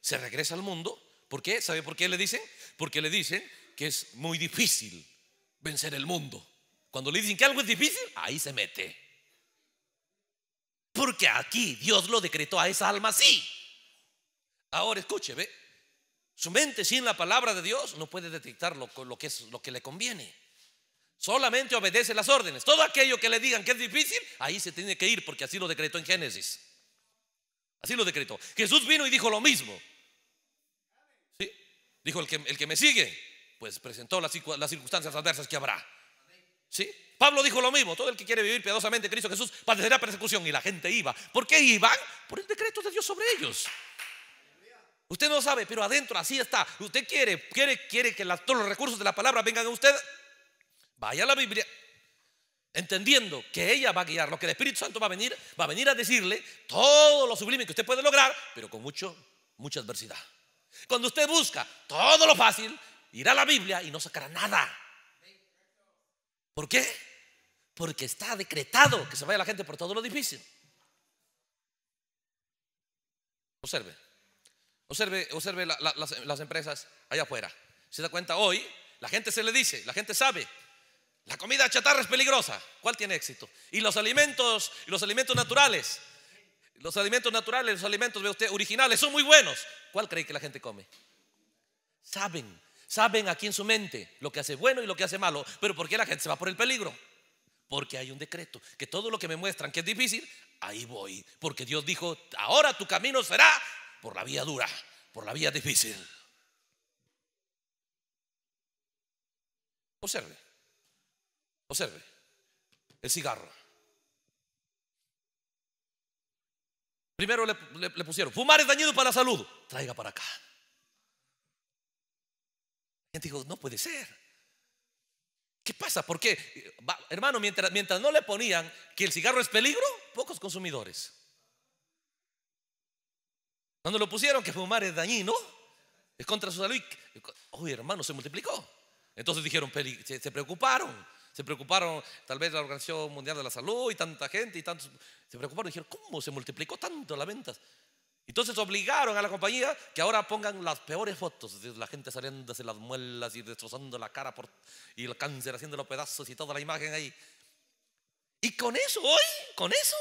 se regresa al mundo. ¿Por qué? ¿Sabe por qué le dicen? Porque le dicen que es muy difícil vencer el mundo. Cuando le dicen que algo es difícil, ahí se mete. Porque aquí Dios lo decretó a esa alma así. Ahora escuche, ve. Su mente sin la palabra de Dios no puede detectar lo, que, es, lo que le conviene. Solamente obedece las órdenes. Todo aquello que le digan que es difícil, ahí se tiene que ir porque así lo decretó en Génesis. Así lo decretó. Jesús vino y dijo lo mismo. Dijo el que, el que me sigue, pues presentó las, las circunstancias adversas que habrá. ¿Sí? Pablo dijo lo mismo, todo el que quiere vivir piadosamente Cristo Jesús padecerá persecución y la gente iba. ¿Por qué iban? Por el decreto de Dios sobre ellos. Usted no sabe, pero adentro así está. Usted quiere, quiere, quiere que todos los recursos de la palabra vengan a usted. Vaya a la Biblia, entendiendo que ella va a guiar, lo que el Espíritu Santo va a venir, va a venir a decirle todo lo sublime que usted puede lograr, pero con mucho, mucha adversidad. Cuando usted busca todo lo fácil, irá a la Biblia y no sacará nada. ¿Por qué? Porque está decretado que se vaya la gente por todo lo difícil. Observe, observe, observe las, empresas allá afuera. Se da cuenta hoy, la gente se le dice, la gente sabe, la comida chatarra es peligrosa. ¿Cuál tiene éxito? Y los alimentos, los alimentos naturales, los alimentos naturales, los alimentos, ve usted, originales, son muy buenos. ¿Cuál cree que la gente come? Saben saben aquí en su mente lo que hace bueno y lo que hace malo, pero ¿por qué la gente se va por el peligro? Porque hay un decreto, que todo lo que me muestran que es difícil, ahí voy, porque Dios dijo, ahora tu camino será por la vía dura, por la vía difícil. Observe, observe, el cigarro. Primero le, pusieron, fumar es dañino para la salud, traiga para acá gente dijo, no puede ser. ¿Qué pasa? ¿Por qué? hermano, mientras, no le ponían que el cigarro es peligro, pocos consumidores. Cuando lo pusieron que fumar es dañino, es contra su salud. Uy hermano, se multiplicó. Entonces dijeron, se, preocuparon. Se preocuparon, tal vez la Organización Mundial de la Salud y tanta gente y tantos. Se preocuparon y dijeron, ¿cómo se multiplicó tanto la ventas? Entonces obligaron a la compañía que ahora pongan las peores fotos de la gente saliéndose las muelas y destrozando la cara por, y el cáncer haciendo los pedazos y toda la imagen ahí. Y con eso, hoy, con eso,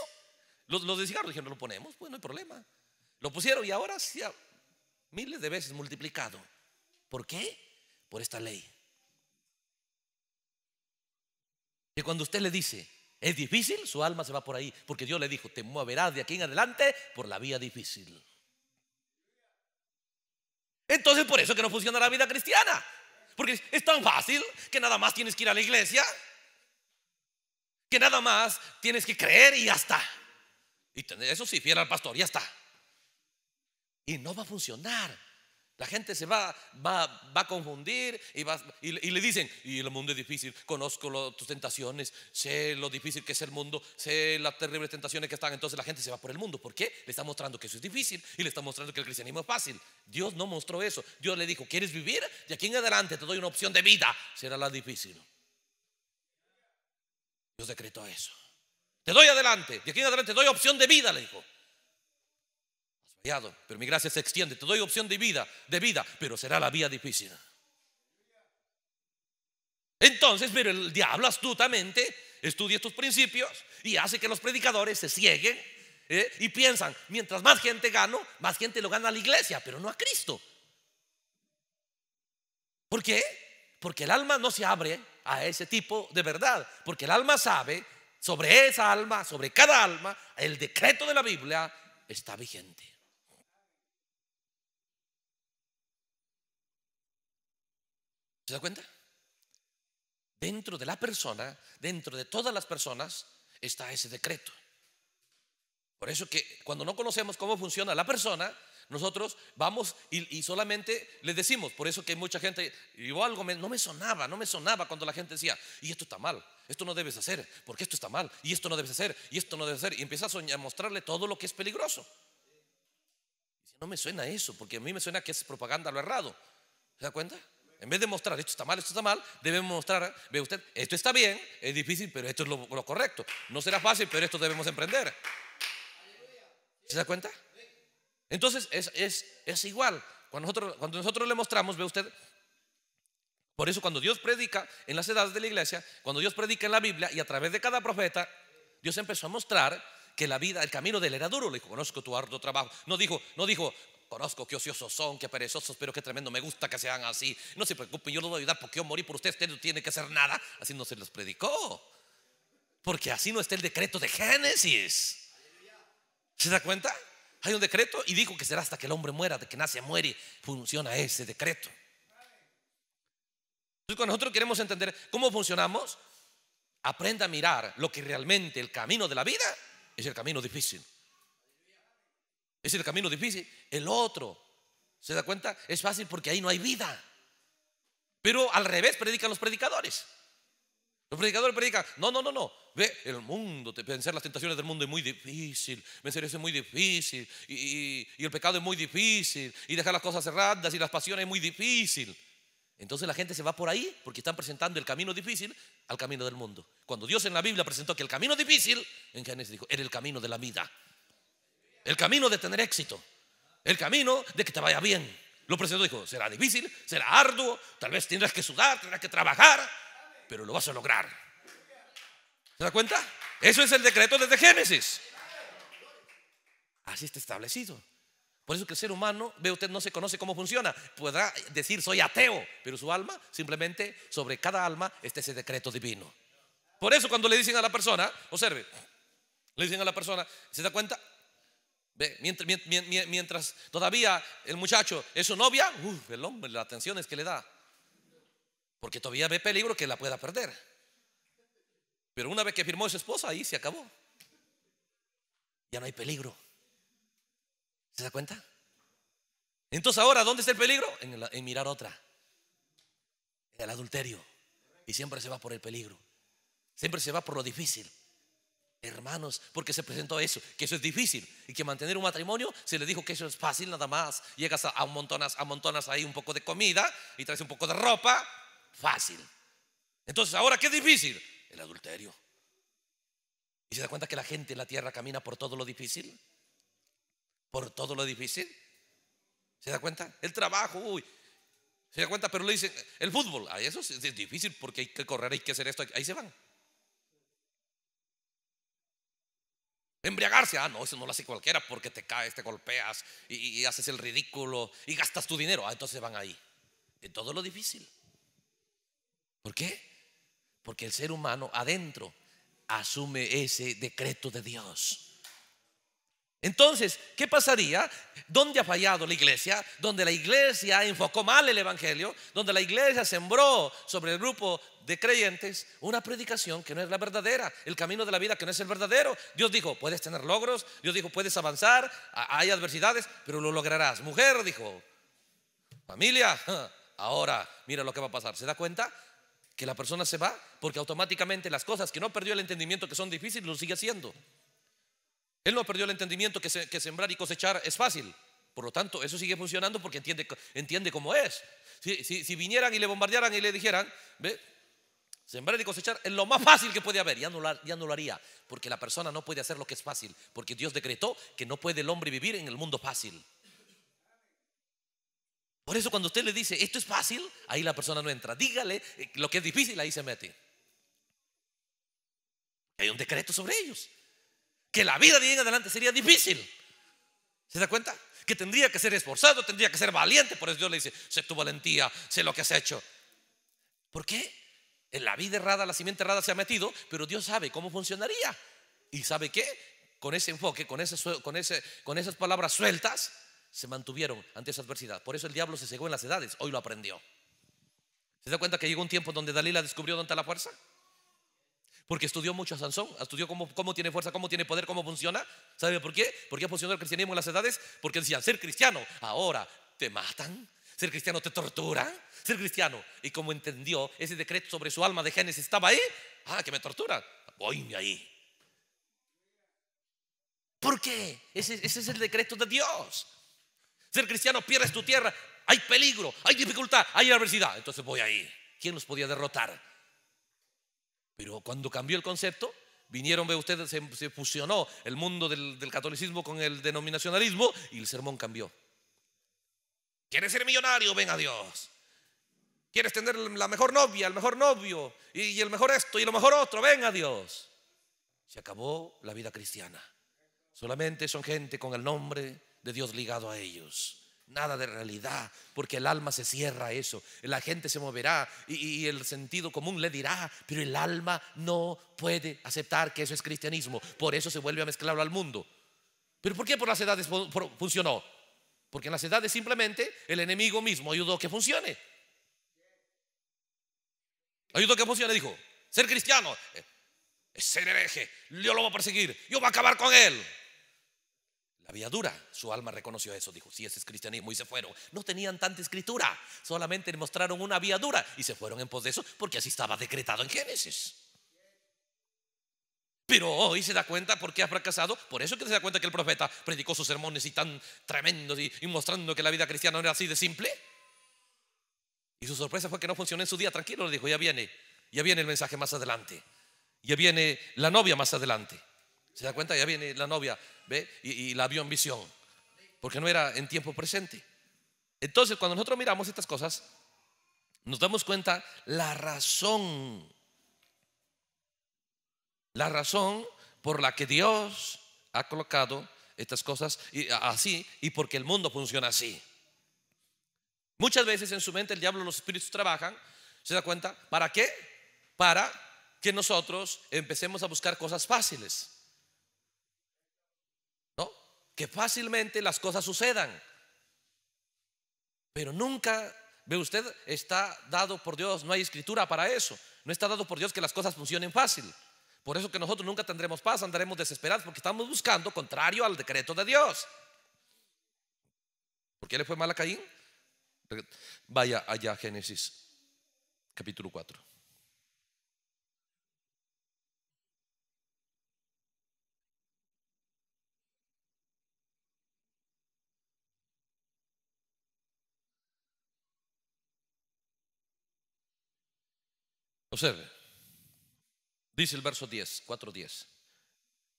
los, los de cigarros dijeron, lo ponemos, pues no hay problema. Lo pusieron y ahora sí, miles de veces multiplicado. ¿Por qué? Por esta ley. Que cuando usted le dice, es difícil, su alma se va por ahí, porque Dios le dijo, te moverás de aquí en adelante por la vía difícil. Entonces por eso que no funciona la vida cristiana, porque es tan fácil que nada más tienes que ir a la iglesia, que nada más tienes que creer y ya está. Y eso sí, fiel al pastor, ya está. Y no va a funcionar. La gente se va, va, va a confundir y, va, y, le dicen, y el mundo es difícil, conozco tus tentaciones, sé lo difícil que es el mundo, sé las terribles tentaciones que están, entonces la gente se va por el mundo. ¿Por qué? Le está mostrando que eso es difícil y le está mostrando que el cristianismo es fácil. Dios no mostró eso. Dios le dijo, ¿quieres vivir? De aquí en adelante te doy una opción de vida, será la difícil. Dios decretó eso. Te doy adelante, de aquí en adelante te doy opción de vida, le dijo pero mi gracia se extiende. Te doy opción de vida, de vida, pero será la vía difícil. Entonces, pero el diablo astutamente estudia estos principios y hace que los predicadores se cieguen ¿eh? y piensan, mientras más gente gano, más gente lo gana a la iglesia, pero no a Cristo. ¿Por qué? Porque el alma no se abre a ese tipo de verdad, porque el alma sabe sobre esa alma, sobre cada alma, el decreto de la Biblia está vigente. ¿Se da cuenta? Dentro de la persona, dentro de todas las personas, está ese decreto. Por eso que cuando no conocemos cómo funciona la persona, nosotros vamos y, solamente le decimos, por eso que hay mucha gente, yo algo no me sonaba, no me sonaba cuando la gente decía, y esto está mal, esto no debes hacer, porque esto está mal, y esto no debes hacer, y esto no debes hacer, y empieza a, mostrarle todo lo que es peligroso. no me suena eso, porque a mí me suena que es propaganda lo errado. ¿Se da cuenta? En vez de mostrar esto está mal, esto está mal, debemos mostrar, ve usted, esto está bien, es difícil, pero esto es lo, correcto. No será fácil, pero esto debemos emprender. ¿Se da cuenta? Entonces es, es, es igual. Cuando nosotros, cuando nosotros le mostramos, ve usted, por eso cuando Dios predica en las edades de la iglesia, cuando Dios predica en la Biblia y a través de cada profeta, Dios empezó a mostrar que la vida, el camino de él era duro. Le dijo, conozco tu arduo trabajo. No dijo, no dijo, Conozco que ociosos son, que perezosos, pero que tremendo. Me gusta que sean así. No se preocupen, yo los voy a ayudar porque yo morí por ustedes. Usted no tiene que hacer nada. Así no se los predicó. Porque así no está el decreto de Génesis. ¿Se da cuenta? Hay un decreto y dijo que será hasta que el hombre muera, de que nace muere. Funciona ese decreto. Entonces, cuando nosotros queremos entender cómo funcionamos, aprenda a mirar lo que realmente el camino de la vida es el camino difícil. Es el camino difícil. El otro, ¿se da cuenta? Es fácil porque ahí no hay vida. Pero al revés predican los predicadores. Los predicadores predican, no, no, no, no, ve el mundo, vencer las tentaciones del mundo es muy difícil, vencer eso es muy difícil, y, el pecado es muy difícil, y dejar las cosas cerradas y las pasiones es muy difícil. Entonces la gente se va por ahí porque están presentando el camino difícil al camino del mundo. Cuando Dios en la Biblia presentó que el camino difícil, en Génesis dijo, era el camino de la vida. El camino de tener éxito. El camino de que te vaya bien. Lo presentó dijo, será difícil, será arduo, tal vez tendrás que sudar, tendrás que trabajar, pero lo vas a lograr. ¿Se da cuenta? Eso es el decreto desde Génesis. Así está establecido. Por eso que el ser humano, ve usted, no se conoce cómo funciona. Podrá decir soy ateo, pero su alma, simplemente sobre cada alma está ese decreto divino. Por eso cuando le dicen a la persona, observe, le dicen a la persona, ¿se da cuenta? Mientras, todavía el muchacho es su novia, el hombre, la atención es que le da. Porque todavía ve peligro que la pueda perder. Pero una vez que firmó su esposa, ahí se acabó. Ya no hay peligro. ¿Se da cuenta? Entonces ahora, ¿dónde está el peligro? En, en mirar otra. En el adulterio. Y siempre se va por el peligro. Siempre se va por lo difícil. Hermanos, porque se presentó eso, que eso es difícil y que mantener un matrimonio se le dijo que eso es fácil nada más. Llegas a, a montonas, a montonas ahí un poco de comida y traes un poco de ropa, fácil. Entonces, ahora qué es difícil, el adulterio. ¿Y se da cuenta que la gente en la tierra camina por todo lo difícil? Por todo lo difícil. ¿Se da cuenta? El trabajo, uy, se da cuenta, pero le dicen, el fútbol, a eso es difícil porque hay que correr, hay que hacer esto, ahí se van. Embriagarse, ah, no, eso no lo hace cualquiera porque te caes, te golpeas y, haces el ridículo y gastas tu dinero. Ah, entonces van ahí. De todo lo difícil. ¿Por qué? Porque el ser humano adentro asume ese decreto de Dios. Entonces, ¿qué pasaría? ¿Dónde ha fallado la iglesia? ¿Dónde la iglesia enfocó mal el Evangelio, ¿Dónde la iglesia sembró sobre el grupo de creyentes una predicación que no es la verdadera, el camino de la vida que no es el verdadero. Dios dijo, puedes tener logros, Dios dijo, puedes avanzar, hay adversidades, pero lo lograrás. Mujer dijo, familia, ahora mira lo que va a pasar. ¿Se da cuenta? Que la persona se va porque automáticamente las cosas que no perdió el entendimiento que son difíciles lo sigue haciendo. Él no perdió el entendimiento que, que sembrar y cosechar es fácil. Por lo tanto, eso sigue funcionando porque entiende, entiende cómo es. Si, si vinieran y le bombardearan y le dijeran, ¿ve? Sembrar y cosechar es lo más fácil que puede haber. Ya no, lo, ya haría, porque la persona no puede hacer lo que es fácil, porque Dios decretó que no puede el hombre vivir en el mundo fácil. Por eso cuando usted le dice, esto es fácil, ahí la persona no entra. Dígale eh, lo que es difícil, ahí se mete. Hay un decreto sobre ellos. Que la vida de ahí en adelante sería difícil. ¿Se da cuenta? Que tendría que ser esforzado, tendría que ser valiente. Por eso Dios le dice, sé tu valentía, sé lo que has hecho. ¿Por qué? En la vida errada, la simiente errada se ha metido, pero Dios sabe cómo funcionaría. ¿Y sabe qué? Con ese enfoque, con, esas palabras sueltas, se mantuvieron ante esa adversidad. Por eso el diablo se cegó en las edades, hoy lo aprendió. ¿Se da cuenta que llegó un tiempo donde Dalila descubrió dónde está la fuerza? Porque estudió mucho a Sansón, estudió cómo, tiene fuerza, cómo tiene poder, cómo funciona. ¿Sabe por qué? ¿Por qué ha funcionado el cristianismo en las edades? Porque decían, ser cristiano, ahora te matan, ser cristiano te tortura. Ser cristiano. Y como entendió ese decreto sobre su alma de Génesis, estaba ahí. Ah, que me tortura. voy ahí. ¿Por qué? Ese, es el decreto de Dios. Ser cristiano, pierdes tu tierra. Hay peligro, hay dificultad, hay adversidad. Entonces voy ahí. ¿Quién nos podía derrotar? Pero cuando cambió el concepto, vinieron, ve ustedes, se, fusionó el mundo del catolicismo con el denominacionalismo y el sermón cambió. ¿Quieres ser millonario? Ven a Dios. ¿Quieres tener la mejor novia, el mejor novio y el mejor esto y lo mejor otro? Ven a Dios. Se acabó la vida cristiana. Solamente son gente con el nombre de Dios ligado a ellos. Nada de realidad, porque el alma se cierra a eso. La gente se moverá y, el sentido común le dirá, pero el alma no puede aceptar que eso es cristianismo. Por eso se vuelve a mezclarlo al mundo. ¿Pero por qué por las edades funcionó? Porque en las edades simplemente el enemigo mismo ayudó a que funcione. Ayudó a que funcione, dijo. Ser cristiano, eh, ser hereje, yo lo voy a perseguir, yo voy a acabar con él. La vía dura, su alma reconoció eso, dijo, si sí, ese es cristianismo y se fueron. No tenían tanta escritura, solamente mostraron una vía dura y se fueron en pos de eso porque así estaba decretado en Génesis. Pero hoy se da cuenta porque ha fracasado. Por eso que se da cuenta que el profeta predicó sus sermones y tan tremendos y, mostrando que la vida cristiana no era así de simple. Y su sorpresa fue que no funcionó en su día. Tranquilo, le dijo, ya viene, ya viene el mensaje más adelante. Ya viene la novia más adelante. ¿Se da cuenta? Ya viene la novia, ¿ve? Y, y la vio en visión. Porque no era en tiempo presente. Entonces, cuando nosotros miramos estas cosas, nos damos cuenta la razón la razón por la que Dios ha colocado estas cosas así y porque el mundo funciona así. Muchas veces en su mente el diablo, los espíritus trabajan, ¿se da cuenta? ¿Para qué? Para que nosotros empecemos a buscar cosas fáciles. ¿No? Que fácilmente las cosas sucedan. Pero nunca, ve usted, está dado por Dios, no hay escritura para eso. No está dado por Dios que las cosas funcionen fácil. Por eso que nosotros nunca tendremos paz, andaremos desesperados, porque estamos buscando contrario al decreto de Dios. ¿Por qué le fue mal a Caín? Vaya allá Génesis capítulo 4. Observe. Dice el verso 10, 4.10.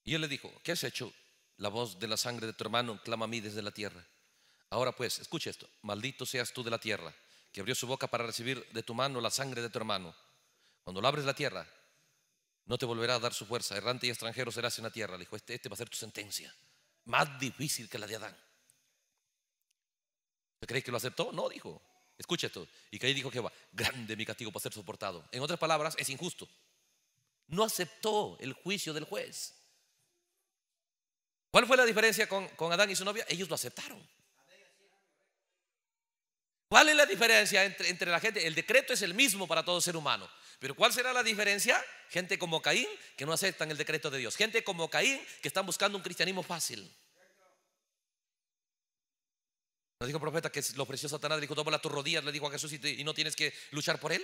Y él le dijo, ¿qué has hecho? La voz de la sangre de tu hermano clama a mí desde la tierra. Ahora pues, escucha esto, maldito seas tú de la tierra, que abrió su boca para recibir de tu mano la sangre de tu hermano. Cuando lo abres la tierra, no te volverá a dar su fuerza, errante y extranjero serás en la tierra. Le dijo, este, este va a ser tu sentencia, más difícil que la de Adán. crees que lo aceptó? No, dijo. Escucha esto. Y que ahí dijo Jehová, grande mi castigo para ser soportado. En otras palabras, es injusto no aceptó el juicio del juez. ¿Cuál fue la diferencia con, Adán y su novia? Ellos lo aceptaron. ¿Cuál es la diferencia entre, la gente? El decreto es el mismo para todo ser humano. Pero ¿cuál será la diferencia? Gente como Caín que no aceptan el decreto de Dios. Gente como Caín que están buscando un cristianismo fácil. Nos dijo el profeta que lo ofreció Satanás, dijo, las tus rodillas, le dijo a Jesús y no tienes que luchar por él.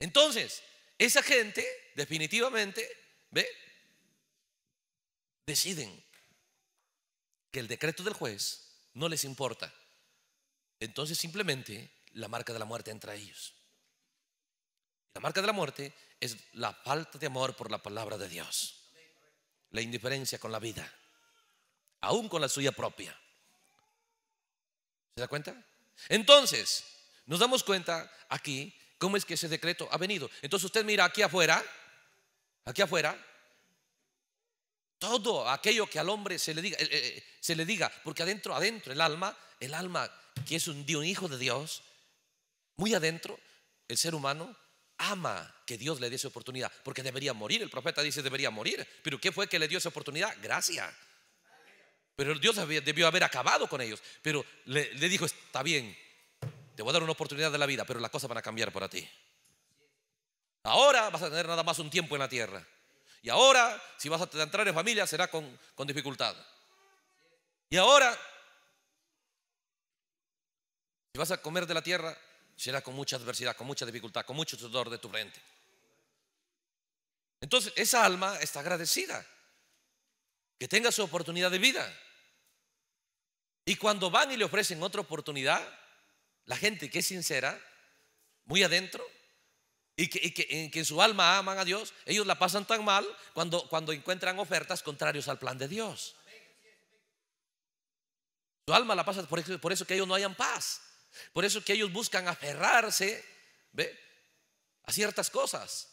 Entonces, esa gente, definitivamente, ¿ve? Deciden que el decreto del juez no les importa. Entonces simplemente la marca de la muerte entra a ellos. La marca de la muerte es la falta de amor por la palabra de Dios. La indiferencia con la vida, aún con la suya propia. ¿Se da cuenta? Entonces, nos damos cuenta aquí ¿Cómo es que ese decreto ha venido? Entonces usted mira aquí afuera, aquí afuera, todo aquello que al hombre se le diga, eh, eh, se le diga, porque adentro, adentro, el alma, el alma que es un, un hijo de Dios, muy adentro, el ser humano ama que Dios le dé esa oportunidad, porque debería morir, el profeta dice debería morir, pero ¿qué fue que le dio esa oportunidad? Gracias Pero Dios debió haber acabado con ellos, pero le dijo, está bien, te voy a dar una oportunidad de la vida, pero las cosas van a cambiar para ti. Ahora vas a tener nada más un tiempo en la tierra. Y ahora, si vas a entrar en familia, será con, dificultad. Y ahora, si vas a comer de la tierra, será con mucha adversidad, con mucha dificultad, con mucho sudor de tu frente. Entonces, esa alma está agradecida que tenga su oportunidad de vida. Y cuando van y le ofrecen otra oportunidad, la gente que es sincera, muy adentro, y que, en, su alma aman a Dios, ellos la pasan tan mal cuando, encuentran ofertas contrarias al plan de Dios. Su alma la pasa por eso, que ellos no hayan paz. Por eso que ellos buscan aferrarse a ciertas cosas,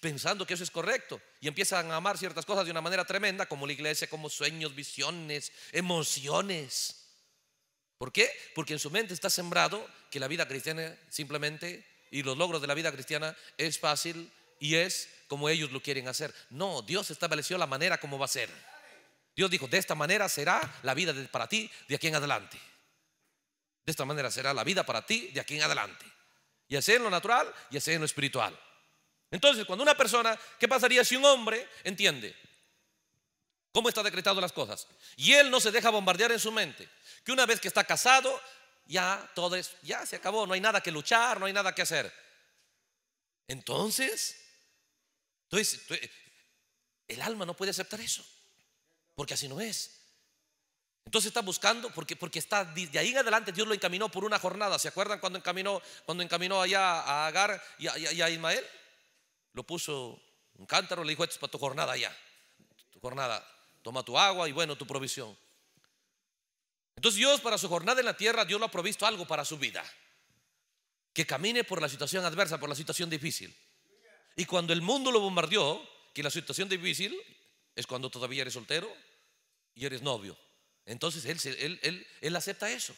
pensando que eso es correcto. Y empiezan a amar ciertas cosas de una manera tremenda, como la iglesia, como sueños, visiones, emociones. ¿Por qué? Porque en su mente está sembrado que la vida cristiana simplemente y los logros de la vida cristiana es fácil y es como ellos lo quieren hacer. No, Dios estableció la manera como va a ser. Dios dijo, de esta manera será la vida para ti de aquí en adelante. De esta manera será la vida para ti de aquí en adelante. Ya sea en lo natural, ya sea en lo espiritual. Entonces, cuando una persona, ¿qué pasaría si un hombre entiende cómo está decretado las cosas? Y él no se deja bombardear en su mente que una vez que está casado, ya todo es, ya se acabó, no hay nada que luchar, no hay nada que hacer. Entonces, entonces el alma no puede aceptar eso, porque así no es. Entonces está buscando, porque, porque está de ahí en adelante Dios lo encaminó por una jornada. ¿Se acuerdan cuando encaminó, cuando encaminó allá a Agar y a, Ismael? Lo puso un cántaro, le dijo, esto es para tu jornada allá. Tu jornada, toma tu agua y bueno, tu provisión. Entonces Dios para su jornada en la tierra, Dios lo ha provisto algo para su vida. Que camine por la situación adversa, por la situación difícil. Y cuando el mundo lo bombardeó, que la situación difícil es cuando todavía eres soltero y eres novio. Entonces él, acepta eso.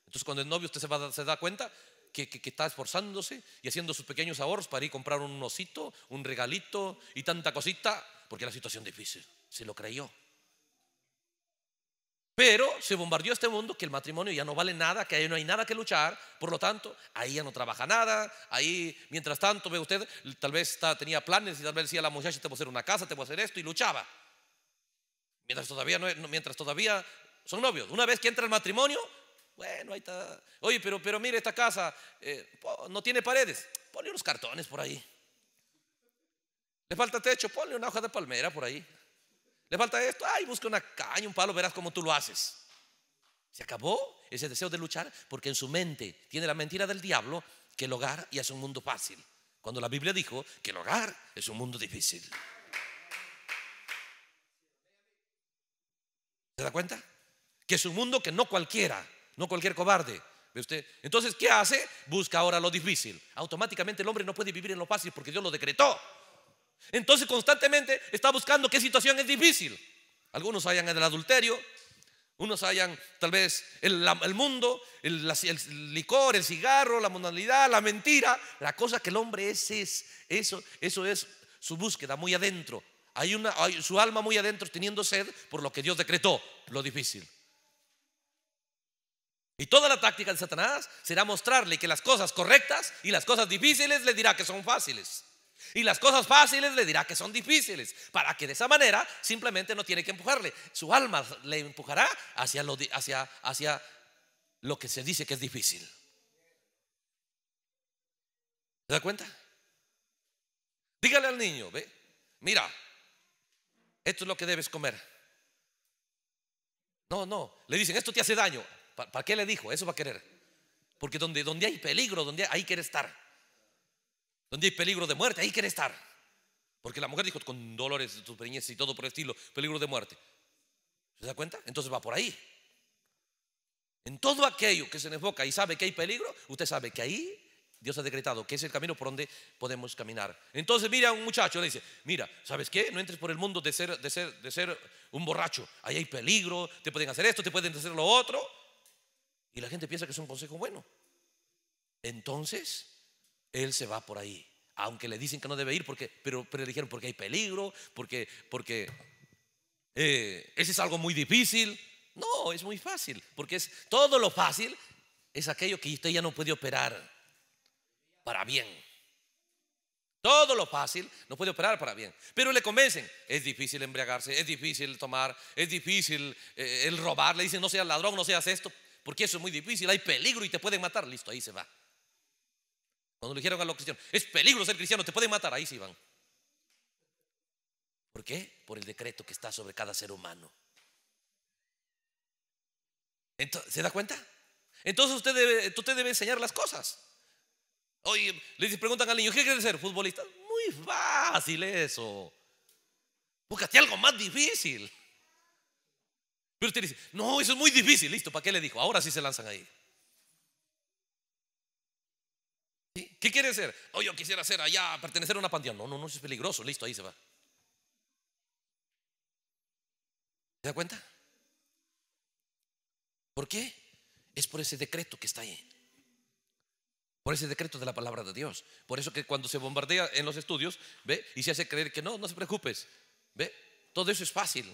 Entonces cuando es novio usted se, va, se da cuenta que, está esforzándose y haciendo sus pequeños ahorros para ir a comprar un osito, un regalito y tanta cosita, porque la situación difícil, se lo creyó. Pero se bombardeó este mundo que el matrimonio ya no vale nada, que ahí no hay nada que luchar, por lo tanto, ahí ya no trabaja nada, ahí mientras tanto, ve usted, tal vez tenía planes y tal vez decía a la muchacha, te voy a hacer una casa, te voy a hacer esto y luchaba. Mientras todavía, no, mientras todavía son novios, una vez que entra el matrimonio, bueno, ahí está. Oye, pero, pero mire esta casa, eh, no tiene paredes, ponle unos cartones por ahí. Le falta techo, ponle una hoja de palmera por ahí. Le falta esto, ay, busca una caña, un palo, verás cómo tú lo haces. Se acabó ese deseo de luchar porque en su mente tiene la mentira del diablo que el hogar ya es un mundo fácil. Cuando la Biblia dijo que el hogar es un mundo difícil. ¿Se da cuenta? Que es un mundo que no cualquiera, no cualquier cobarde. ¿Ve usted? Entonces, ¿qué hace? Busca ahora lo difícil. Automáticamente el hombre no puede vivir en lo fácil porque Dios lo decretó. Entonces constantemente está buscando qué situación es difícil. Algunos hayan el adulterio, unos hayan tal vez el, mundo, el, licor, el cigarro, la moralidad, la mentira, la cosa que el hombre es, es eso, eso es su búsqueda muy adentro. Hay una, hay su alma muy adentro teniendo sed por lo que Dios decretó, lo difícil. Y toda la táctica de Satanás será mostrarle que las cosas correctas y las cosas difíciles le dirá que son fáciles. Y las cosas fáciles le dirá que son difíciles, para que de esa manera simplemente no tiene que empujarle. Su alma le empujará hacia lo, hacia, hacia lo que se dice que es difícil. ¿Se da cuenta? Dígale al niño, ve, mira, esto es lo que debes comer. No, no, le dicen, esto te hace daño. ¿Para, qué le dijo? Eso va a querer. Porque donde, donde hay peligro, donde hay, ahí quiere estar donde hay peligro de muerte, ahí quiere estar. Porque la mujer dijo, con dolores de tus y todo por el estilo, peligro de muerte. ¿Se da cuenta? Entonces va por ahí. En todo aquello que se enfoca y sabe que hay peligro, usted sabe que ahí Dios ha decretado que es el camino por donde podemos caminar. Entonces mira a un muchacho, le dice, mira, ¿sabes qué? No entres por el mundo de ser, ser, de ser un borracho. Ahí hay peligro, te pueden hacer esto, te pueden hacer lo otro. Y la gente piensa que es un consejo bueno. Entonces, él se va por ahí, aunque le dicen que no debe ir, porque, pero, pero le dijeron porque hay peligro, porque, porque eh, ese es algo muy difícil. No, es muy fácil, porque es todo lo fácil es aquello que usted ya no puede operar para bien. Todo lo fácil no puede operar para bien. Pero le convencen, es difícil embriagarse, es difícil tomar, es difícil eh, el robar. Le dicen, no seas ladrón, no seas esto, porque eso es muy difícil, hay peligro y te pueden matar. Listo, ahí se va. Cuando le dijeron a los cristianos, es peligro ser cristiano, te pueden matar, ahí sí van. ¿Por qué? Por el decreto que está sobre cada ser humano. Entonces, ¿Se da cuenta? Entonces usted debe, usted debe enseñar las cosas. Oye, le preguntan al niño, ¿qué quiere ser? Futbolista. Muy fácil eso. Búscate algo más difícil. Pero usted dice, no, eso es muy difícil. Listo, ¿para qué le dijo? Ahora sí se lanzan ahí. ¿Qué quiere ser? Oh, yo quisiera ser allá, pertenecer a una pandilla, No, no, no, eso es peligroso. Listo, ahí se va. ¿Se da cuenta? ¿Por qué? Es por ese decreto que está ahí. Por ese decreto de la palabra de Dios. Por eso que cuando se bombardea en los estudios, ¿ve? Y se hace creer que no, no se preocupes. ¿Ve? Todo eso es fácil.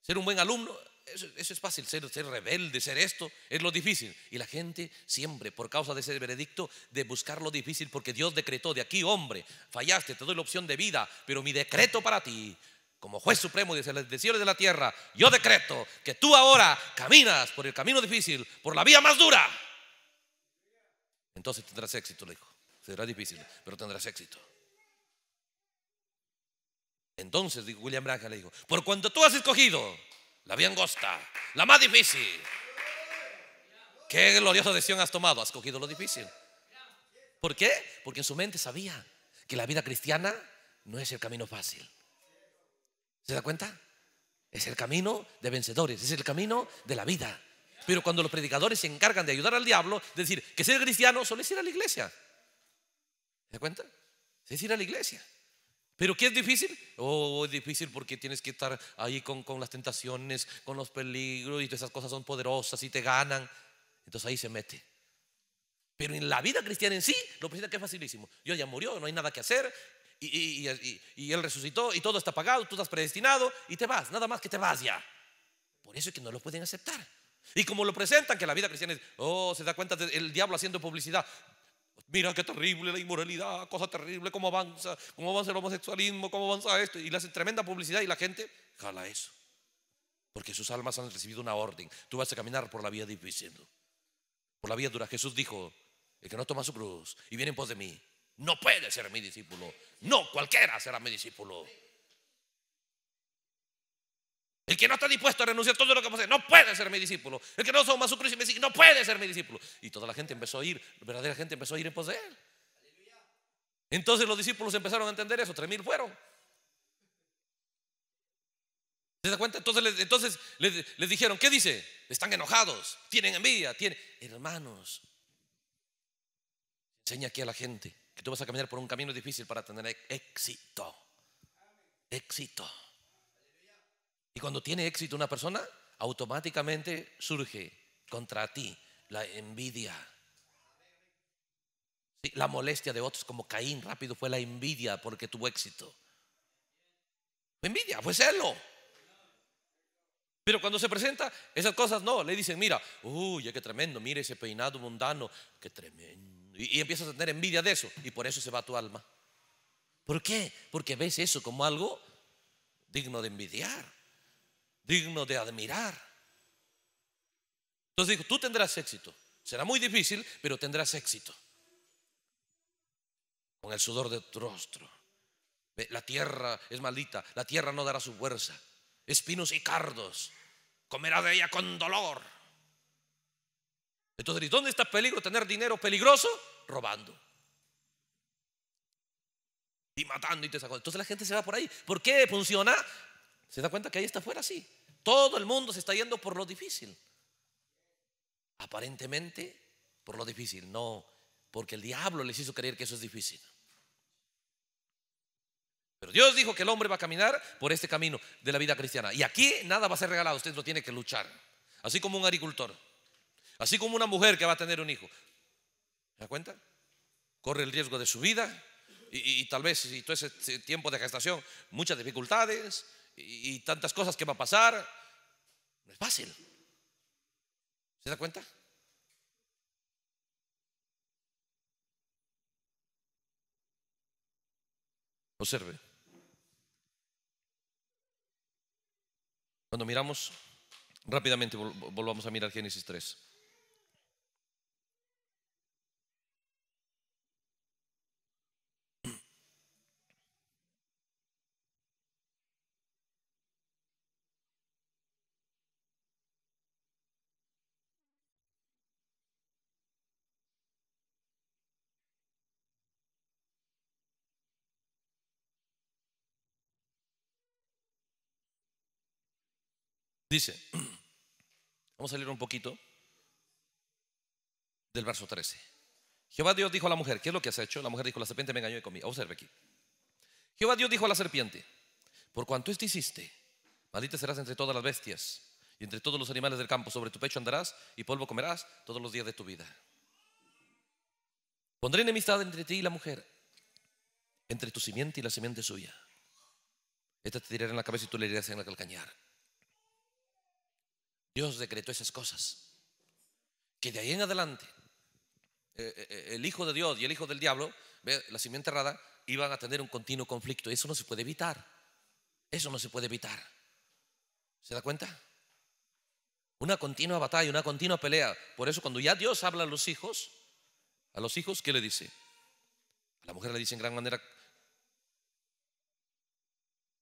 Ser un buen alumno, eso, es fácil, ser, rebelde, ser esto, es lo difícil. Y la gente siempre, por causa de ese veredicto, de buscar lo difícil, porque Dios decretó, de aquí, hombre, fallaste, te doy la opción de vida, pero mi decreto para ti, como juez supremo de los cielos de la tierra, yo decreto que tú ahora caminas por el camino difícil, por la vía más dura. Entonces tendrás éxito, le dijo. Será difícil, pero tendrás éxito. Entonces, dijo William Braga le dijo, por cuanto tú has escogido la bien gosta, la más difícil. Qué gloriosa decisión has tomado. Has cogido lo difícil. ¿Por qué? Porque en su mente sabía que la vida cristiana no es el camino fácil. ¿Se da cuenta? Es el camino de vencedores, es el camino de la vida. Pero cuando los predicadores se encargan de ayudar al diablo, decir que ser cristiano solo es ir a la iglesia. ¿Se da cuenta? Es ir a la iglesia. ¿Pero qué es difícil? Oh, es difícil porque tienes que estar ahí con, las tentaciones, con los peligros y todas esas cosas son poderosas y te ganan. Entonces ahí se mete. Pero en la vida cristiana en sí, lo presenta que es facilísimo. Yo ya murió, no hay nada que hacer. Y, Él resucitó y todo está pagado, tú estás predestinado y te vas, nada más que te vas ya. Por eso es que no lo pueden aceptar. Y como lo presentan, que la vida cristiana es, oh, se da cuenta del diablo haciendo publicidad. Mira qué terrible la inmoralidad, cosa terrible, cómo avanza, cómo avanza el homosexualismo, cómo avanza esto. Y le hacen tremenda publicidad y la gente jala eso. Porque sus almas han recibido una orden. Tú vas a caminar por la vía difícil, por la vía dura. Jesús dijo, el que no toma su cruz y viene en pos de mí, no puede ser mi discípulo. No cualquiera será mi discípulo. El que no está dispuesto a renunciar todo lo que posee, no puede ser mi discípulo. El que no más su cruz no puede ser mi discípulo. Y toda la gente empezó a ir, verdadera gente empezó a ir en pos de él. Entonces los discípulos empezaron a entender eso, tres mil fueron. ¿Se da cuenta? Entonces, les, dijeron, ¿qué dice? Están enojados, tienen envidia, tienen... Hermanos, enseña aquí a la gente que tú vas a caminar por un camino difícil para tener éxito. Éxito. Y cuando tiene éxito una persona, automáticamente surge contra ti la envidia. la molestia de otros, como Caín rápido, fue la envidia porque tuvo éxito. envidia, fue celo. Pero cuando se presenta, esas cosas no, le dicen, mira, uy, qué tremendo, Mira ese peinado mundano, qué tremendo. y empiezas a tener envidia de eso, y por eso se va tu alma. ¿Por qué? Porque ves eso como algo digno de envidiar digno de admirar. Entonces digo tú tendrás éxito. Será muy difícil, pero tendrás éxito. Con el sudor de tu rostro. La tierra es maldita, la tierra no dará su fuerza. Espinos y cardos. Comerá de ella con dolor. Entonces, ¿dónde está peligro tener dinero peligroso? Robando. Y matando y te sacó. Entonces la gente se va por ahí. ¿Por qué funciona? ¿Se da cuenta que ahí está fuera Sí. Todo el mundo se está yendo por lo difícil. Aparentemente, por lo difícil. No, porque el diablo les hizo creer que eso es difícil. Pero Dios dijo que el hombre va a caminar por este camino de la vida cristiana. Y aquí nada va a ser regalado, usted lo tiene que luchar. Así como un agricultor, así como una mujer que va a tener un hijo. ¿Se da cuenta? Corre el riesgo de su vida y, tal vez, si todo ese tiempo de gestación, muchas dificultades, y, tantas cosas que va a pasar. No es fácil. ¿Se da cuenta? Observe. Cuando miramos, rápidamente volvamos a mirar Génesis 3. Dice, vamos a leer un poquito del verso 13. Jehová Dios dijo a la mujer, ¿qué es lo que has hecho? La mujer dijo, la serpiente me engañó y comí. Observe aquí. Jehová Dios dijo a la serpiente, por cuanto esto hiciste, maldita serás entre todas las bestias y entre todos los animales del campo, sobre tu pecho andarás y polvo comerás todos los días de tu vida. Pondré enemistad entre ti y la mujer, entre tu simiente y la simiente suya. Esta te tirará en la cabeza y tú le irás en la calcañar. Dios decretó esas cosas. Que de ahí en adelante, eh, eh, eh, el Hijo de Dios y el Hijo del Diablo, la simiente errada, iban a tener un continuo conflicto. Eso no se puede evitar. Eso no se puede evitar. ¿Se da cuenta? Una continua batalla, una continua pelea. Por eso cuando ya Dios habla a los hijos, a los hijos, ¿qué le dice? A la mujer le dice en gran manera,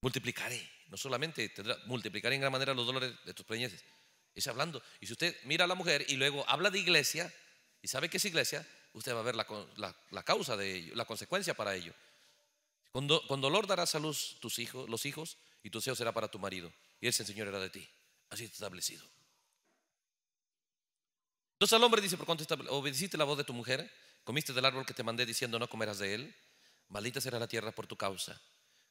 multiplicaré, no solamente multiplicaré en gran manera los dolores de tus preñeces, es hablando. Y si usted mira a la mujer y luego habla de iglesia y sabe que es iglesia, usted va a ver la, causa de ello, la consecuencia para ello. Con, con, dolor darás a luz tus hijos, los hijos, y tu deseo será para tu marido. Y ese Señor era de ti. Así está establecido. Entonces al hombre dice, por cuanto obedeciste la voz de tu mujer, comiste del árbol que te mandé diciendo no comerás de él, maldita será la tierra por tu causa.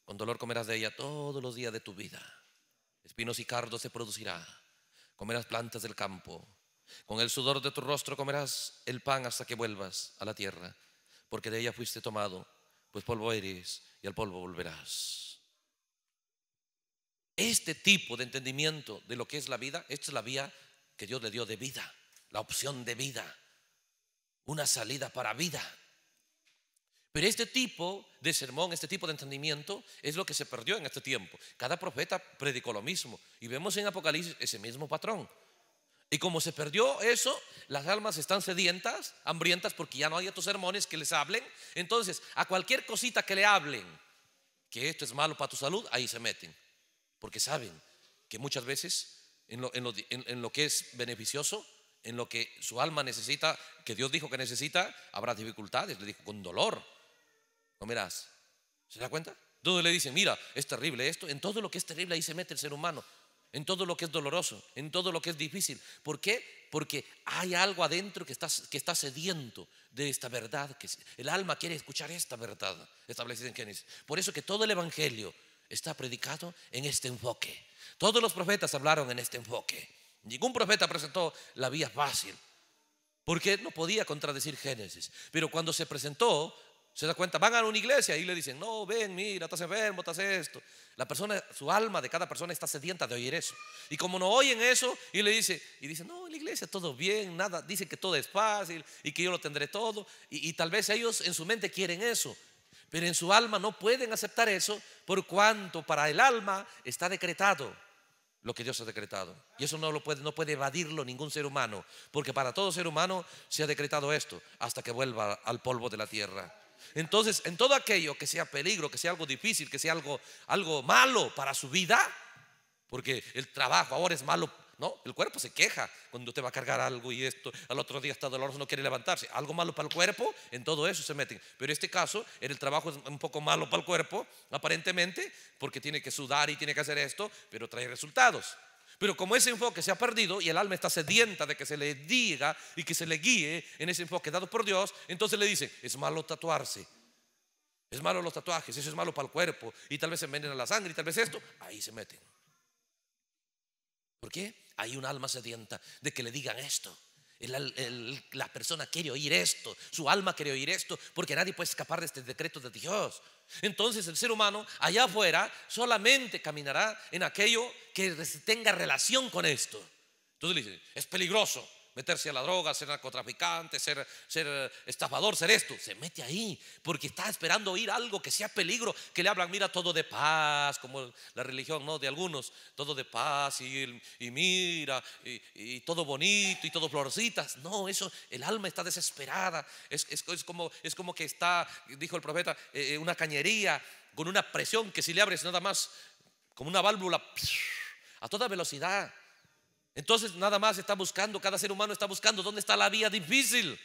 Con dolor comerás de ella todos los días de tu vida. Espinos y cardos se producirá comerás plantas del campo. Con el sudor de tu rostro comerás el pan hasta que vuelvas a la tierra, porque de ella fuiste tomado, pues polvo eres y al polvo volverás. Este tipo de entendimiento de lo que es la vida, esta es la vía que Dios le dio de vida, la opción de vida, una salida para vida. Pero este tipo de sermón, este tipo de entendimiento es lo que se perdió en este tiempo. Cada profeta predicó lo mismo y vemos en Apocalipsis ese mismo patrón. Y como se perdió eso, las almas están sedientas, hambrientas, porque ya no hay estos sermones que les hablen. Entonces, a cualquier cosita que le hablen, que esto es malo para tu salud, ahí se meten. Porque saben que muchas veces en lo, en lo que es beneficioso, en lo que su alma necesita, que Dios dijo que necesita, habrá dificultades, le dijo con dolor no mirás. ¿Se da cuenta? Todos le dicen, mira, es terrible esto. En todo lo que es terrible ahí se mete el ser humano. En todo lo que es doloroso, en todo lo que es difícil. ¿Por qué? Porque hay algo adentro que está, que sediento de esta verdad. Que el alma quiere escuchar esta verdad establecida en Génesis. Por eso que todo el Evangelio está predicado en este enfoque. Todos los profetas hablaron en este enfoque. Ningún profeta presentó la vía fácil porque no podía contradecir Génesis. Pero cuando se presentó ¿Se da cuenta? Van a una iglesia y le dicen, no, ven, mira, estás enfermo, estás esto. La persona, su alma de cada persona está sedienta de oír eso. Y como no oyen eso, y le dice, y dice, no, en la iglesia todo bien, nada, dice que todo es fácil y que yo lo tendré todo. Y, y tal vez ellos en su mente quieren eso, pero en su alma no pueden aceptar eso por cuanto para el alma está decretado lo que Dios ha decretado. Y eso no lo puede, no puede evadirlo ningún ser humano, porque para todo ser humano se ha decretado esto hasta que vuelva al polvo de la tierra. Entonces, en todo aquello que sea peligro, que sea algo difícil, que sea algo, malo para su vida, porque el trabajo ahora es malo, ¿no? El cuerpo se queja cuando te va a cargar algo y esto, al otro día está doloroso, no quiere levantarse. Algo malo para el cuerpo, en todo eso se meten. Pero en este caso, el trabajo es un poco malo para el cuerpo, aparentemente, porque tiene que sudar y tiene que hacer esto, pero trae resultados. Pero como ese enfoque se ha perdido y el alma está sedienta de que se le diga y que se le guíe en ese enfoque dado por Dios, entonces le dicen, es malo tatuarse. Es malo los tatuajes, eso es malo para el cuerpo. Y tal vez se a la sangre y tal vez esto. Ahí se meten. ¿Por qué? Hay un alma sedienta de que le digan esto la persona quiere oír esto, su alma quiere oír esto, porque nadie puede escapar de este decreto de Dios. Entonces el ser humano allá afuera solamente caminará en aquello que tenga relación con esto. Entonces le dicen, es peligroso, meterse a la droga, ser narcotraficante, ser, ser eh, estafador, ser esto. Se mete ahí porque está esperando oír algo que sea peligro, que le hablan, mira, todo de paz, como la religión ¿no? de algunos, todo de paz y, mira, y, todo bonito y todo florcitas. No, eso, el alma está desesperada. Es, es, como, es como que está, dijo el profeta, eh, eh, una cañería con una presión que si le abres nada más como una válvula a toda velocidad entonces nada más está buscando, cada ser humano está buscando dónde está la vía difícil.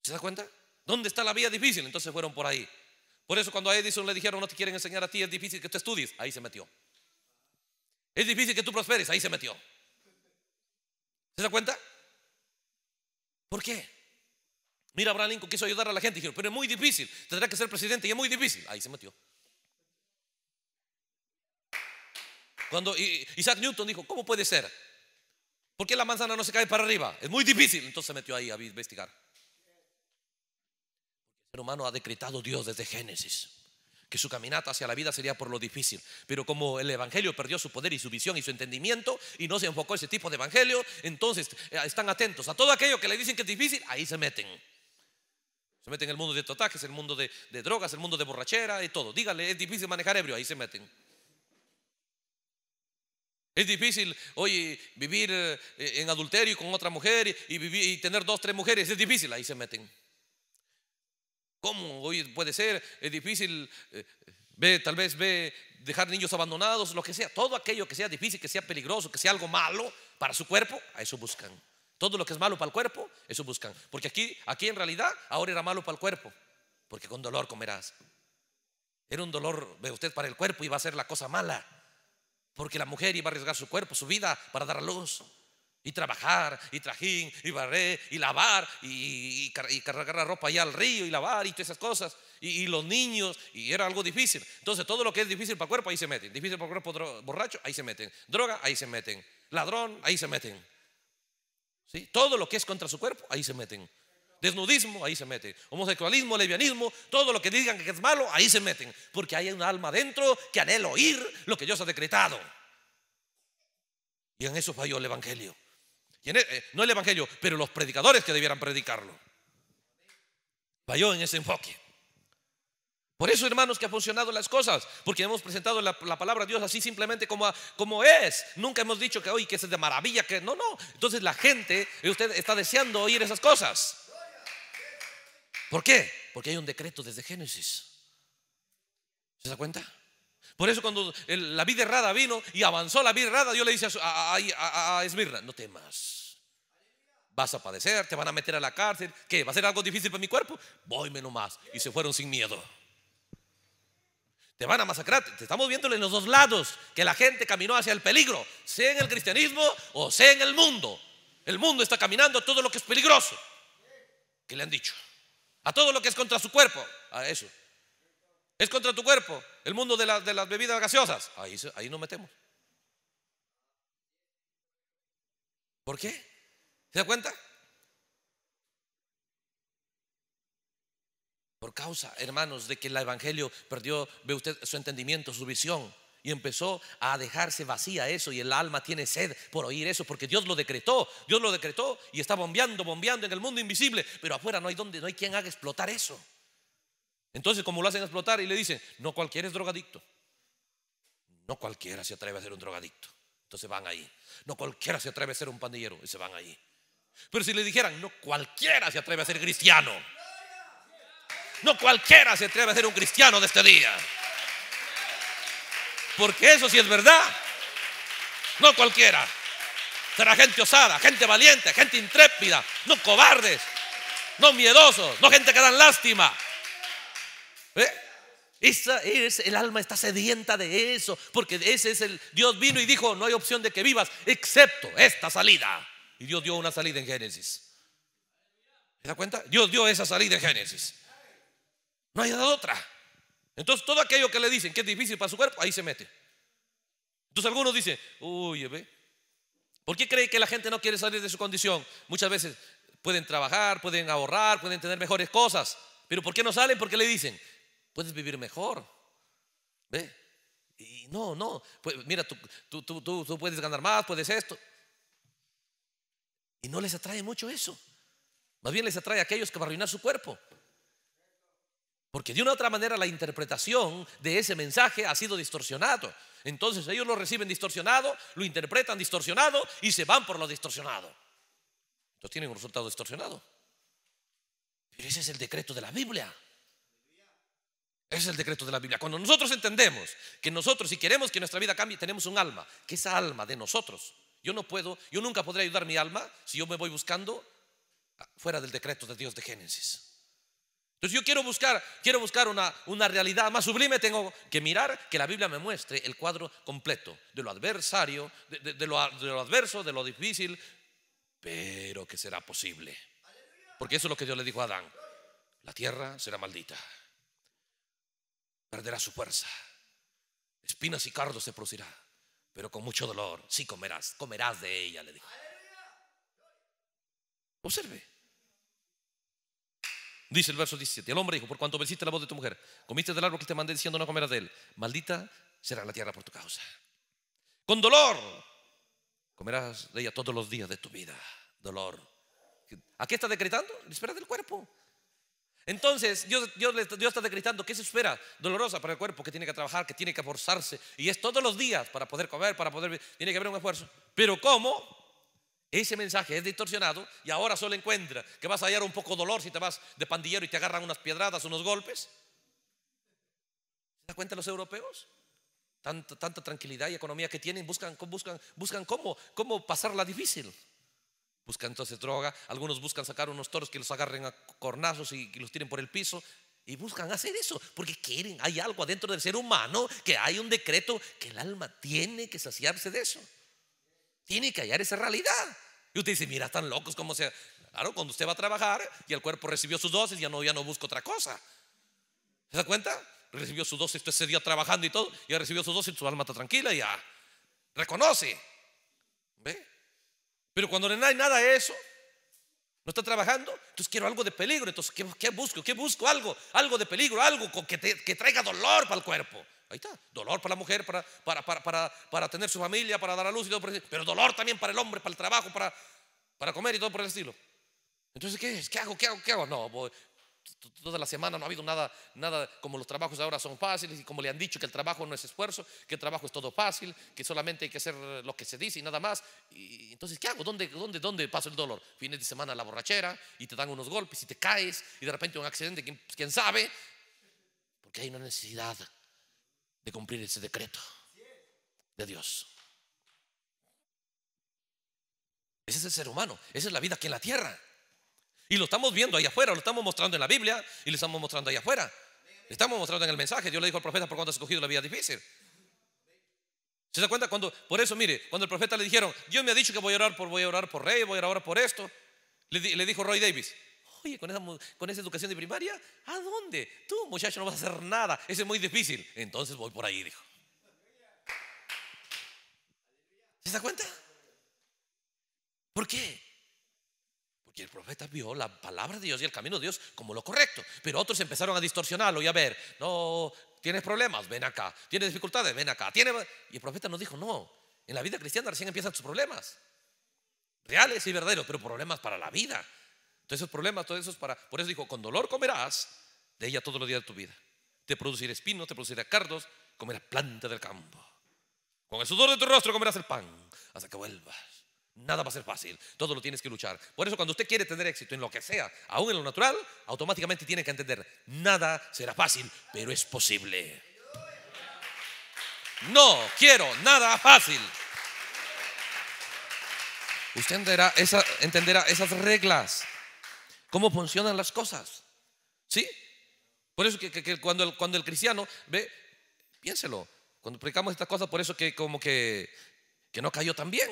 ¿Se da cuenta? ¿Dónde está la vía difícil? Entonces fueron por ahí. Por eso cuando a Edison le dijeron, no te quieren enseñar a ti, es difícil que te estudies, ahí se metió. Es difícil que tú prosperes, ahí se metió. ¿Se da cuenta? ¿Por qué? Mira, Abraham Lincoln quiso ayudar a la gente, dijeron, pero es muy difícil, tendrá que ser presidente y es muy difícil, ahí se metió. Cuando Isaac Newton dijo, ¿cómo puede ser? ¿Por qué la manzana no se cae para arriba? Es muy difícil. Entonces se metió ahí a investigar. El ser humano ha decretado Dios desde Génesis que su caminata hacia la vida sería por lo difícil. Pero como el Evangelio perdió su poder y su visión y su entendimiento y no se enfocó ese tipo de Evangelio, entonces eh, están atentos a todo aquello que le dicen que es difícil, ahí se meten. Se meten en el mundo de totajes, el mundo de, de drogas, el mundo de borrachera y todo. Dígale, es difícil manejar ebrio, ahí se meten. Es difícil, hoy vivir eh, en adulterio con otra mujer y, vivir, y tener dos, tres mujeres. Es difícil, ahí se meten. ¿Cómo? hoy puede ser, es difícil, eh, tal vez ve dejar niños abandonados, lo que sea. Todo aquello que sea difícil, que sea peligroso, que sea algo malo para su cuerpo, a eso buscan. Todo lo que es malo para el cuerpo, eso buscan. Porque aquí, aquí en realidad, ahora era malo para el cuerpo, porque con dolor comerás. Era un dolor ve usted para el cuerpo y va a ser la cosa mala. Porque la mujer iba a arriesgar su cuerpo, su vida para dar a luz. Y trabajar, y trajín, y barrer, y lavar, y, cargar la ropa allá al río, y lavar, y todas esas cosas. Y, los niños, y era algo difícil. Entonces, todo lo que es difícil para el cuerpo, ahí se meten. Difícil para el cuerpo borracho, ahí se meten. Droga, ahí se meten. Ladrón, ahí se meten. ¿Sí? Todo lo que es contra su cuerpo, ahí se meten. Desnudismo, ahí se mete Homosexualismo, lesbianismo, todo lo que digan que es malo, ahí se meten. Porque hay un alma dentro que anhela oír lo que Dios ha decretado. Y en eso falló el Evangelio. E-, eh, no el Evangelio, pero los predicadores que debieran predicarlo. Falló en ese enfoque. Por eso, hermanos, que ha funcionado las cosas, porque hemos presentado la, palabra de Dios así simplemente como, como es. Nunca hemos dicho que hoy que es de maravilla, que no, no. Entonces la gente, usted está deseando oír esas cosas. ¿Por qué? Porque hay un decreto desde Génesis. ¿Se da cuenta? Por eso cuando la vida errada vino y avanzó la vida errada, yo le dice a, a, Esmirna, no temas. Vas a padecer, te van a meter a la cárcel. ¿Qué? ¿Va a ser algo difícil para mi cuerpo? Voyme más Y se fueron sin miedo. Te van a masacrar. Te estamos viendo en los dos lados que la gente caminó hacia el peligro, sea en el cristianismo o sea en el mundo. El mundo está caminando todo lo que es peligroso. ¿Qué le han dicho? A todo lo que es contra su cuerpo. A eso. Es contra tu cuerpo. El mundo de, las bebidas gaseosas. Ahí, ahí nos metemos. ¿Por qué? ¿Se da cuenta? Por causa, hermanos, de que el Evangelio perdió, ve usted, su entendimiento, su visión. Y empezó a dejarse vacía eso y el alma tiene sed por oír eso, porque Dios lo decretó, Dios lo decretó y está bombeando, bombeando en el mundo invisible, pero afuera no hay donde, no hay quien haga explotar eso. Entonces, como lo hacen explotar y le dicen, no cualquiera es drogadicto, no cualquiera se atreve a ser un drogadicto, entonces van ahí. No cualquiera se atreve a ser un pandillero y se van ahí. Pero si le dijeran, no cualquiera se atreve a ser cristiano, no cualquiera se atreve a ser un cristiano de este día. Porque eso sí es verdad. No cualquiera. Será gente osada, gente valiente, gente intrépida, no cobardes, no miedosos, no gente que dan lástima. ¿Eh? es, el alma está sedienta de eso, porque ese es el Dios vino y dijo, no hay opción de que vivas excepto esta salida. Y Dios dio una salida en Génesis. ¿Te da cuenta? Dios dio esa salida en Génesis. No hay otra. Entonces todo aquello que le dicen que es difícil para su cuerpo, ahí se mete. Entonces algunos dicen, uy, ve, ¿por qué cree que la gente no quiere salir de su condición? Muchas veces pueden trabajar, pueden ahorrar, pueden tener mejores cosas, pero ¿por qué no salen? Porque le dicen, puedes vivir mejor. ¿Ve? Y no, no, pues, mira, tú, tú puedes ganar más, puedes esto. Y no les atrae mucho eso. Más bien les atrae a aquellos que van a arruinar su cuerpo. Porque de una u otra manera la interpretación de ese mensaje ha sido distorsionado. Entonces ellos lo reciben distorsionado, lo interpretan distorsionado y se van por lo distorsionado. Entonces tienen un resultado distorsionado. Pero ese es el decreto de la Biblia. es el decreto de la Biblia. Cuando nosotros entendemos que nosotros, si queremos que nuestra vida cambie, tenemos un alma, que esa alma de nosotros, yo no puedo, yo nunca podré ayudar mi alma si yo me voy buscando fuera del decreto de Dios de Génesis. Entonces yo quiero buscar, quiero buscar una, una realidad más sublime, tengo que mirar que la Biblia me muestre el cuadro completo de lo adversario, de, lo, adverso, de lo difícil, pero que será posible. Porque eso es lo que Dios le dijo a Adán. La tierra será maldita, perderá su fuerza, espinas y cardos se producirá, pero con mucho dolor, sí comerás, comerás de ella, le dijo. Observe, Dice el verso 17, el hombre dijo, por cuanto obedeciste la voz de tu mujer, comiste del árbol que te mandé diciendo no comerás de él, maldita será la tierra por tu causa. Con dolor comerás de ella todos los días de tu vida. Dolor. ¿A qué está decretando? La espera del cuerpo. Entonces, Dios, está decretando que se espera dolorosa para el cuerpo, que tiene que trabajar, que tiene que forzarse. Y es todos los días para poder comer, para poder... Tiene que haber un esfuerzo. Pero ¿cómo? Ese mensaje es distorsionado y ahora solo encuentra que vas a hallar un poco dolor si te vas de pandillero y te agarran unas piedradas, unos golpes. ¿Se da cuenta los europeos? Tanta, tanta tranquilidad y economía que tienen, buscan, buscan, buscan cómo, cómo pasarla difícil. Buscan entonces droga, algunos buscan sacar unos toros que los agarren a cornazos y, y los tiren por el piso. Y buscan hacer eso porque quieren, hay algo adentro del ser humano que hay un decreto que el alma tiene que saciarse de eso. Tiene que hallar esa realidad. Y usted dice, mira, están locos como sea. Claro, cuando usted va a trabajar y el cuerpo recibió sus dosis, ya no, ya no busca otra cosa. ¿Se da cuenta? Recibió sus dosis, usted se dio trabajando y todo, ya recibió sus dosis, su alma está tranquila, y ya reconoce. ¿Ve? Pero cuando no hay nada de eso, ¿No está trabajando? Entonces quiero algo de peligro. Entonces, ¿qué, busco? ¿Qué busco? Algo, algo de peligro, algo que, traiga dolor para el cuerpo. Ahí está, dolor para la mujer, para, para, tener su familia, para dar a luz y todo por el estilo. Pero dolor también para el hombre, para el trabajo, para, comer y todo por el estilo. Entonces, ¿qué, ¿qué hago? ¿Qué hago? ¿Qué hago? No, voy, toda la semana no ha habido nada, nada como los trabajos ahora son fáciles y como le han dicho que el trabajo no es esfuerzo, que el trabajo es todo fácil, que solamente hay que hacer lo que se dice y nada más. Y entonces, ¿qué hago? ¿Dónde, dónde, dónde paso el dolor? Fines de semana la borrachera y te dan unos golpes y te caes y de repente un accidente, quién, quién sabe? Porque hay una necesidad de cumplir ese decreto de Dios. Ese es el ser humano, esa es la vida aquí en la tierra. Y lo estamos viendo ahí afuera, lo estamos mostrando en la Biblia y lo estamos mostrando allá afuera. Le estamos mostrando en el mensaje. Dios le dijo al profeta por cuánto has escogido la vida difícil. ¿Se da cuenta? Cuando, por eso, mire, cuando el profeta le dijeron, Dios me ha dicho que voy a orar por, voy a orar por rey, voy a orar por esto, le, dijo Roy Davis, oye, con esa, con esa educación de primaria, ¿a dónde? Tú, muchacho, no vas a hacer nada, eso es muy difícil. Entonces voy por ahí, dijo. ¿Se da cuenta? ¿Por qué? Y el profeta vio la palabra de Dios y el camino de Dios como lo correcto. Pero otros empezaron a distorsionarlo y a ver, no, tienes problemas, ven acá. Tienes dificultades, ven acá. tiene. Y el profeta nos dijo, no, en la vida cristiana recién empiezan tus problemas. Reales y verdaderos, pero problemas para la vida. todos esos problemas, todos esos para... Por eso dijo, con dolor comerás de ella todos los días de tu vida. Te producirá espinos, te producirá cardos, comerás planta del campo. Con el sudor de tu rostro comerás el pan hasta que vuelvas. Nada va a ser fácil, todo lo tienes que luchar. Por eso cuando usted quiere tener éxito en lo que sea, aún en lo natural, automáticamente tiene que entender, nada será fácil, pero es posible. No quiero nada fácil. Usted entenderá, entenderá esas reglas, cómo funcionan las cosas. ¿Sí? Por eso que, cuando, el, cuando el cristiano ve, piénselo, cuando predicamos estas cosas, por eso que como que, que no cayó tan bien.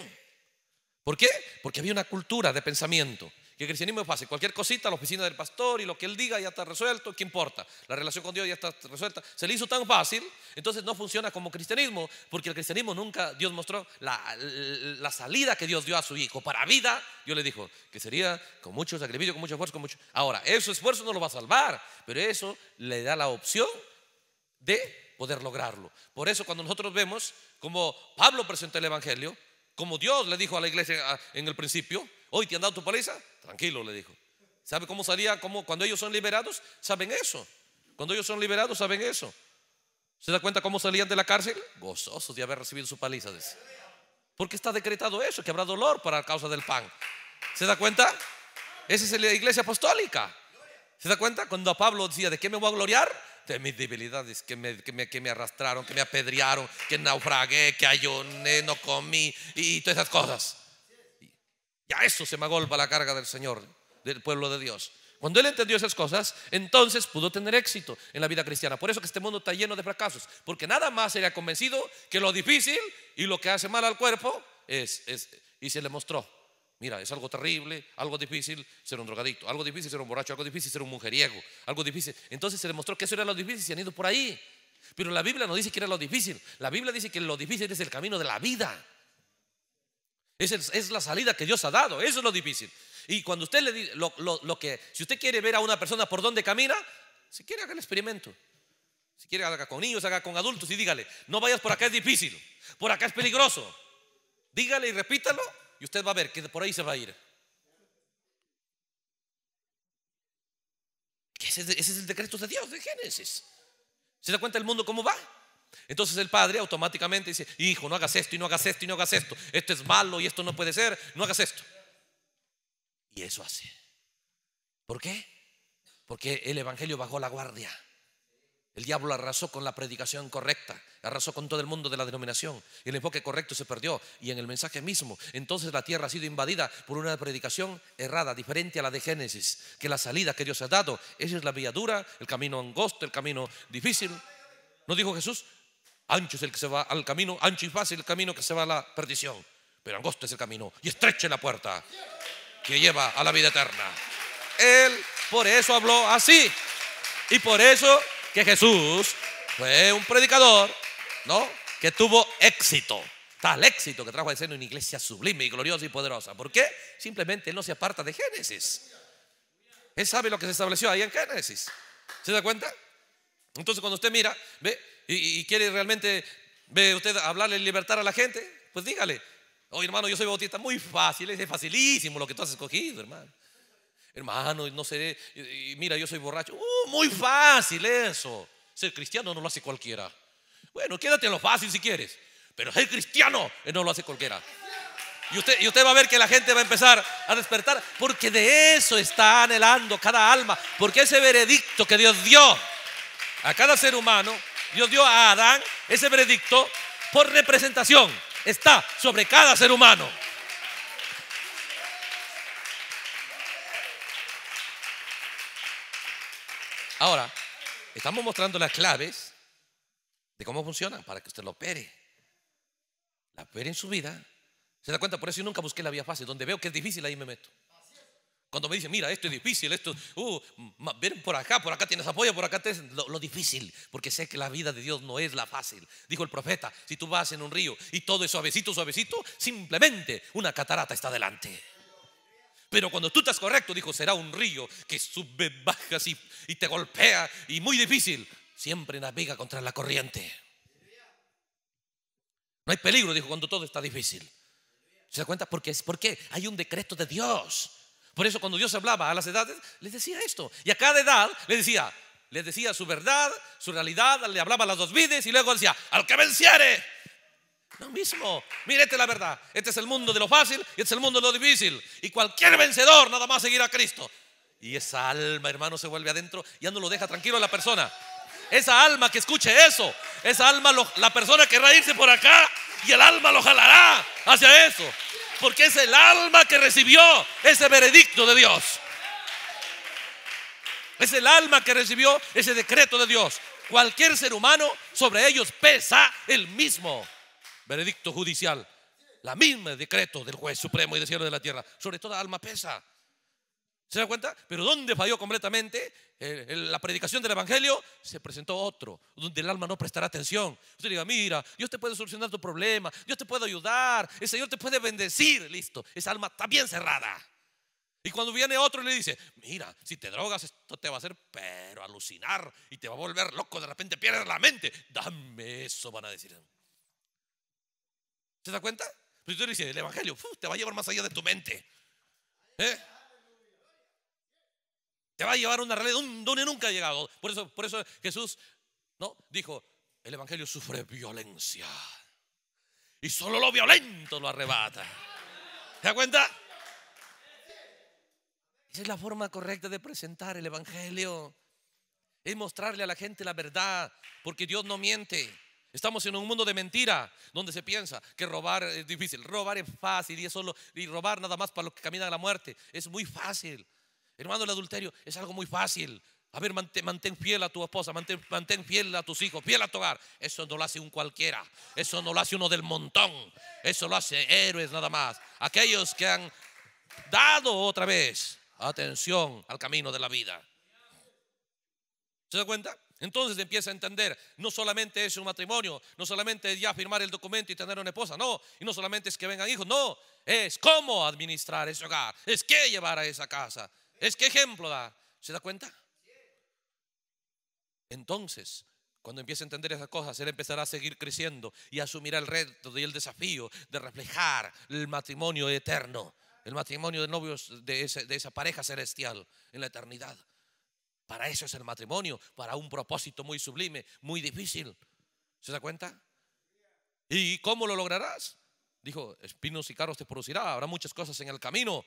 ¿Por qué? Porque había una cultura de pensamiento. Que el cristianismo es fácil. Cualquier cosita, la oficina del pastor y lo que él diga ya está resuelto. ¿Qué importa? La relación con Dios ya está resuelta. Se le hizo tan fácil, entonces no funciona como cristianismo, porque el cristianismo nunca, Dios mostró la, salida que Dios dio a su hijo. Para vida, Dios le dijo que sería con mucho sacrificio, con mucho esfuerzo, con mucho... Ahora, ese esfuerzo no lo va a salvar, pero eso le da la opción de poder lograrlo. Por eso cuando nosotros vemos como Pablo presentó el Evangelio, como Dios le dijo a la iglesia ah, en el principio, hoy te han dado tu paliza, tranquilo, le dijo. ¿Sabe cómo salía Cómo, cuando ellos son liberados, saben eso. Cuando ellos son liberados, saben eso. ¿Se da cuenta cómo salían de la cárcel? Gozosos de haber recibido su paliza. Porque está decretado eso, que habrá dolor para causa del pan. ¿Se da cuenta? Esa es la iglesia apostólica. ¿Se da cuenta? Cuando a Pablo decía, ¿de qué me voy a gloriar? de mis debilidades que me, que me, arrastraron, que me apedrearon, que naufragué, que ayuné, no comí y todas esas cosas. Y eso se me agolpa la carga del Señor, del pueblo de Dios. Cuando él entendió esas cosas, entonces pudo tener éxito en la vida cristiana. Por eso que este mundo está lleno de fracasos, porque nada más sería convencido que lo difícil y lo que hace mal al cuerpo es y se le mostró Mira, es algo terrible, algo difícil ser un drogadicto, algo difícil ser un borracho, algo difícil ser un mujeriego, algo difícil. Entonces se demostró que eso era lo difícil y se han ido por ahí. Pero la Biblia no dice que era lo difícil. La Biblia dice que lo difícil es el camino de la vida. Es, la salida que Dios ha dado. Eso es lo difícil. Y cuando usted le dice lo, lo, que, si usted quiere ver a una persona por dónde camina, si quiere haga el experimento. Si quiere haga con niños, haga con adultos y dígale, no vayas por acá es difícil, por acá es peligroso. Dígale y repítalo y usted va a ver que por ahí se va a ir. Ese es el decreto de Dios de Génesis. ¿Se da cuenta el mundo cómo va? Entonces el padre automáticamente dice, hijo, no hagas esto y no hagas esto y no hagas esto. Esto es malo y esto no puede ser, no hagas esto. Y eso hace. ¿Por qué? Porque el Evangelio bajó la guardia. El diablo arrasó con la predicación correcta arrasó con todo el mundo de la denominación. Y el enfoque correcto se perdió. Y en el mensaje mismo, entonces la tierra ha sido invadida por una predicación errada, diferente a la de Génesis, que la salida que Dios ha dado, esa es la vía dura, el camino angosto, el camino difícil. ¿No dijo Jesús? Ancho es el que se va al camino, ancho y fácil el camino que se va a la perdición. Pero angosto es el camino y estrecha la puerta que lleva a la vida eterna. Él por eso habló así. Y por eso que Jesús fue un predicador ¿no? Que tuvo éxito. Tal éxito que trajo a ser una iglesia sublime y gloriosa y poderosa. ¿Por qué? Simplemente él no se aparta de Génesis. Él sabe lo que se estableció ahí en Génesis. ¿Se da cuenta? Entonces cuando usted mira, ve, y, quiere realmente, ve usted hablarle libertar a la gente, pues dígale, oh, hermano, yo soy bautista, muy fácil, es facilísimo lo que tú has escogido, hermano. Hermano, no sé, mira, yo soy borracho. Uh, muy fácil eso. Ser cristiano no lo hace cualquiera. Bueno, quédate en lo fácil si quieres. Pero ser cristiano eh, no lo hace cualquiera. Y usted, y usted va a ver que la gente va a empezar a despertar porque de eso está anhelando cada alma. Porque ese veredicto que Dios dio a cada ser humano, Dios dio a Adán ese veredicto por representación. Está sobre cada ser humano. Ahora, estamos mostrando las claves de cómo funciona para que usted lo opere. La opere en su vida. ¿Se da cuenta? Por eso yo nunca busqué la vía fácil. Donde veo que es difícil, ahí me meto. Cuando me dicen, mira, esto es difícil, esto, uh, ven por acá, por acá tienes apoyo, por acá lo, difícil, porque sé que la vida de Dios no es la fácil. Dijo el profeta, si tú vas en un río y todo es suavecito, suavecito, simplemente una catarata está delante. Pero cuando tú estás correcto, dijo, será un río que sube, bajas y, y te golpea y muy difícil siempre navega contra la corriente. No hay peligro, dijo, cuando todo está difícil. ¿Se da cuenta? Porque, porque hay un decreto de Dios. Por eso cuando Dios hablaba a las edades, les decía esto. Y a cada edad les decía, les decía su verdad, su realidad, le hablaba a las dos vides y luego decía, al que venciere. Lo mismo, es la verdad. Este es el mundo de lo fácil y este es el mundo de lo difícil. Y cualquier vencedor nada más seguirá a Cristo. Y esa alma, hermano, se vuelve adentro, ya no lo deja tranquilo a la persona. Esa alma que escuche eso, esa alma, la persona querrá irse por acá y el alma lo jalará hacia eso. Porque es el alma que recibió ese veredicto de Dios. Es el alma que recibió ese decreto de Dios. Cualquier ser humano sobre ellos pesa el mismo veredicto judicial. La misma decreto del juez supremo y del cielo de la tierra. Sobre toda alma pesa. ¿Se da cuenta? Pero ¿dónde falló completamente? la predicación del Evangelio se presentó otro, donde el alma no prestará atención. Usted diga, mira, Dios te puede solucionar tu problema, Dios te puede ayudar, el Señor te puede bendecir, listo. Esa alma está bien cerrada. Y cuando viene otro y le dice, mira, si te drogas esto te va a hacer pero alucinar y te va a volver loco, de repente pierdes la mente. Dame eso, van a decir. ¿Se da cuenta? usted dice, el Evangelio te va a llevar más allá de tu mente. ¿Eh? Te va a llevar una realidad donde nunca ha llegado. Por eso, por eso Jesús ¿no? dijo, el Evangelio sufre violencia. Y solo lo violento lo arrebata. ¿Te das cuenta? Esa es la forma correcta de presentar el Evangelio. Es mostrarle a la gente la verdad, porque Dios no miente. Estamos en un mundo de mentira, donde se piensa que robar es difícil, robar es fácil y, solo, y robar nada más para los que caminan a la muerte. Es muy fácil. Hermano, el adulterio es algo muy fácil. A ver, mantén, fiel a tu esposa, mantén, mantén fiel a tus hijos, fiel a tu hogar. Eso no lo hace un cualquiera, eso no lo hace uno del montón, eso lo hace héroes nada más. Aquellos que han dado otra vez atención al camino de la vida. ¿Se da cuenta? Entonces empieza a entender, no solamente es un matrimonio, no solamente es ya firmar el documento y tener una esposa, no, y no solamente es que vengan hijos, no, es cómo administrar ese hogar, es qué llevar a esa casa, es que ejemplo da. ¿Se da cuenta? Entonces, cuando empiece a entender esas cosas, él empezará a seguir creciendo y asumirá el reto y el desafío de reflejar el matrimonio eterno, el matrimonio de novios de, de esa pareja celestial en la eternidad. Para eso es el matrimonio, para un propósito muy sublime, muy difícil. ¿Se da cuenta? ¿Y cómo lo lograrás? Dijo, espinos y caros te producirá, habrá muchas cosas en el camino,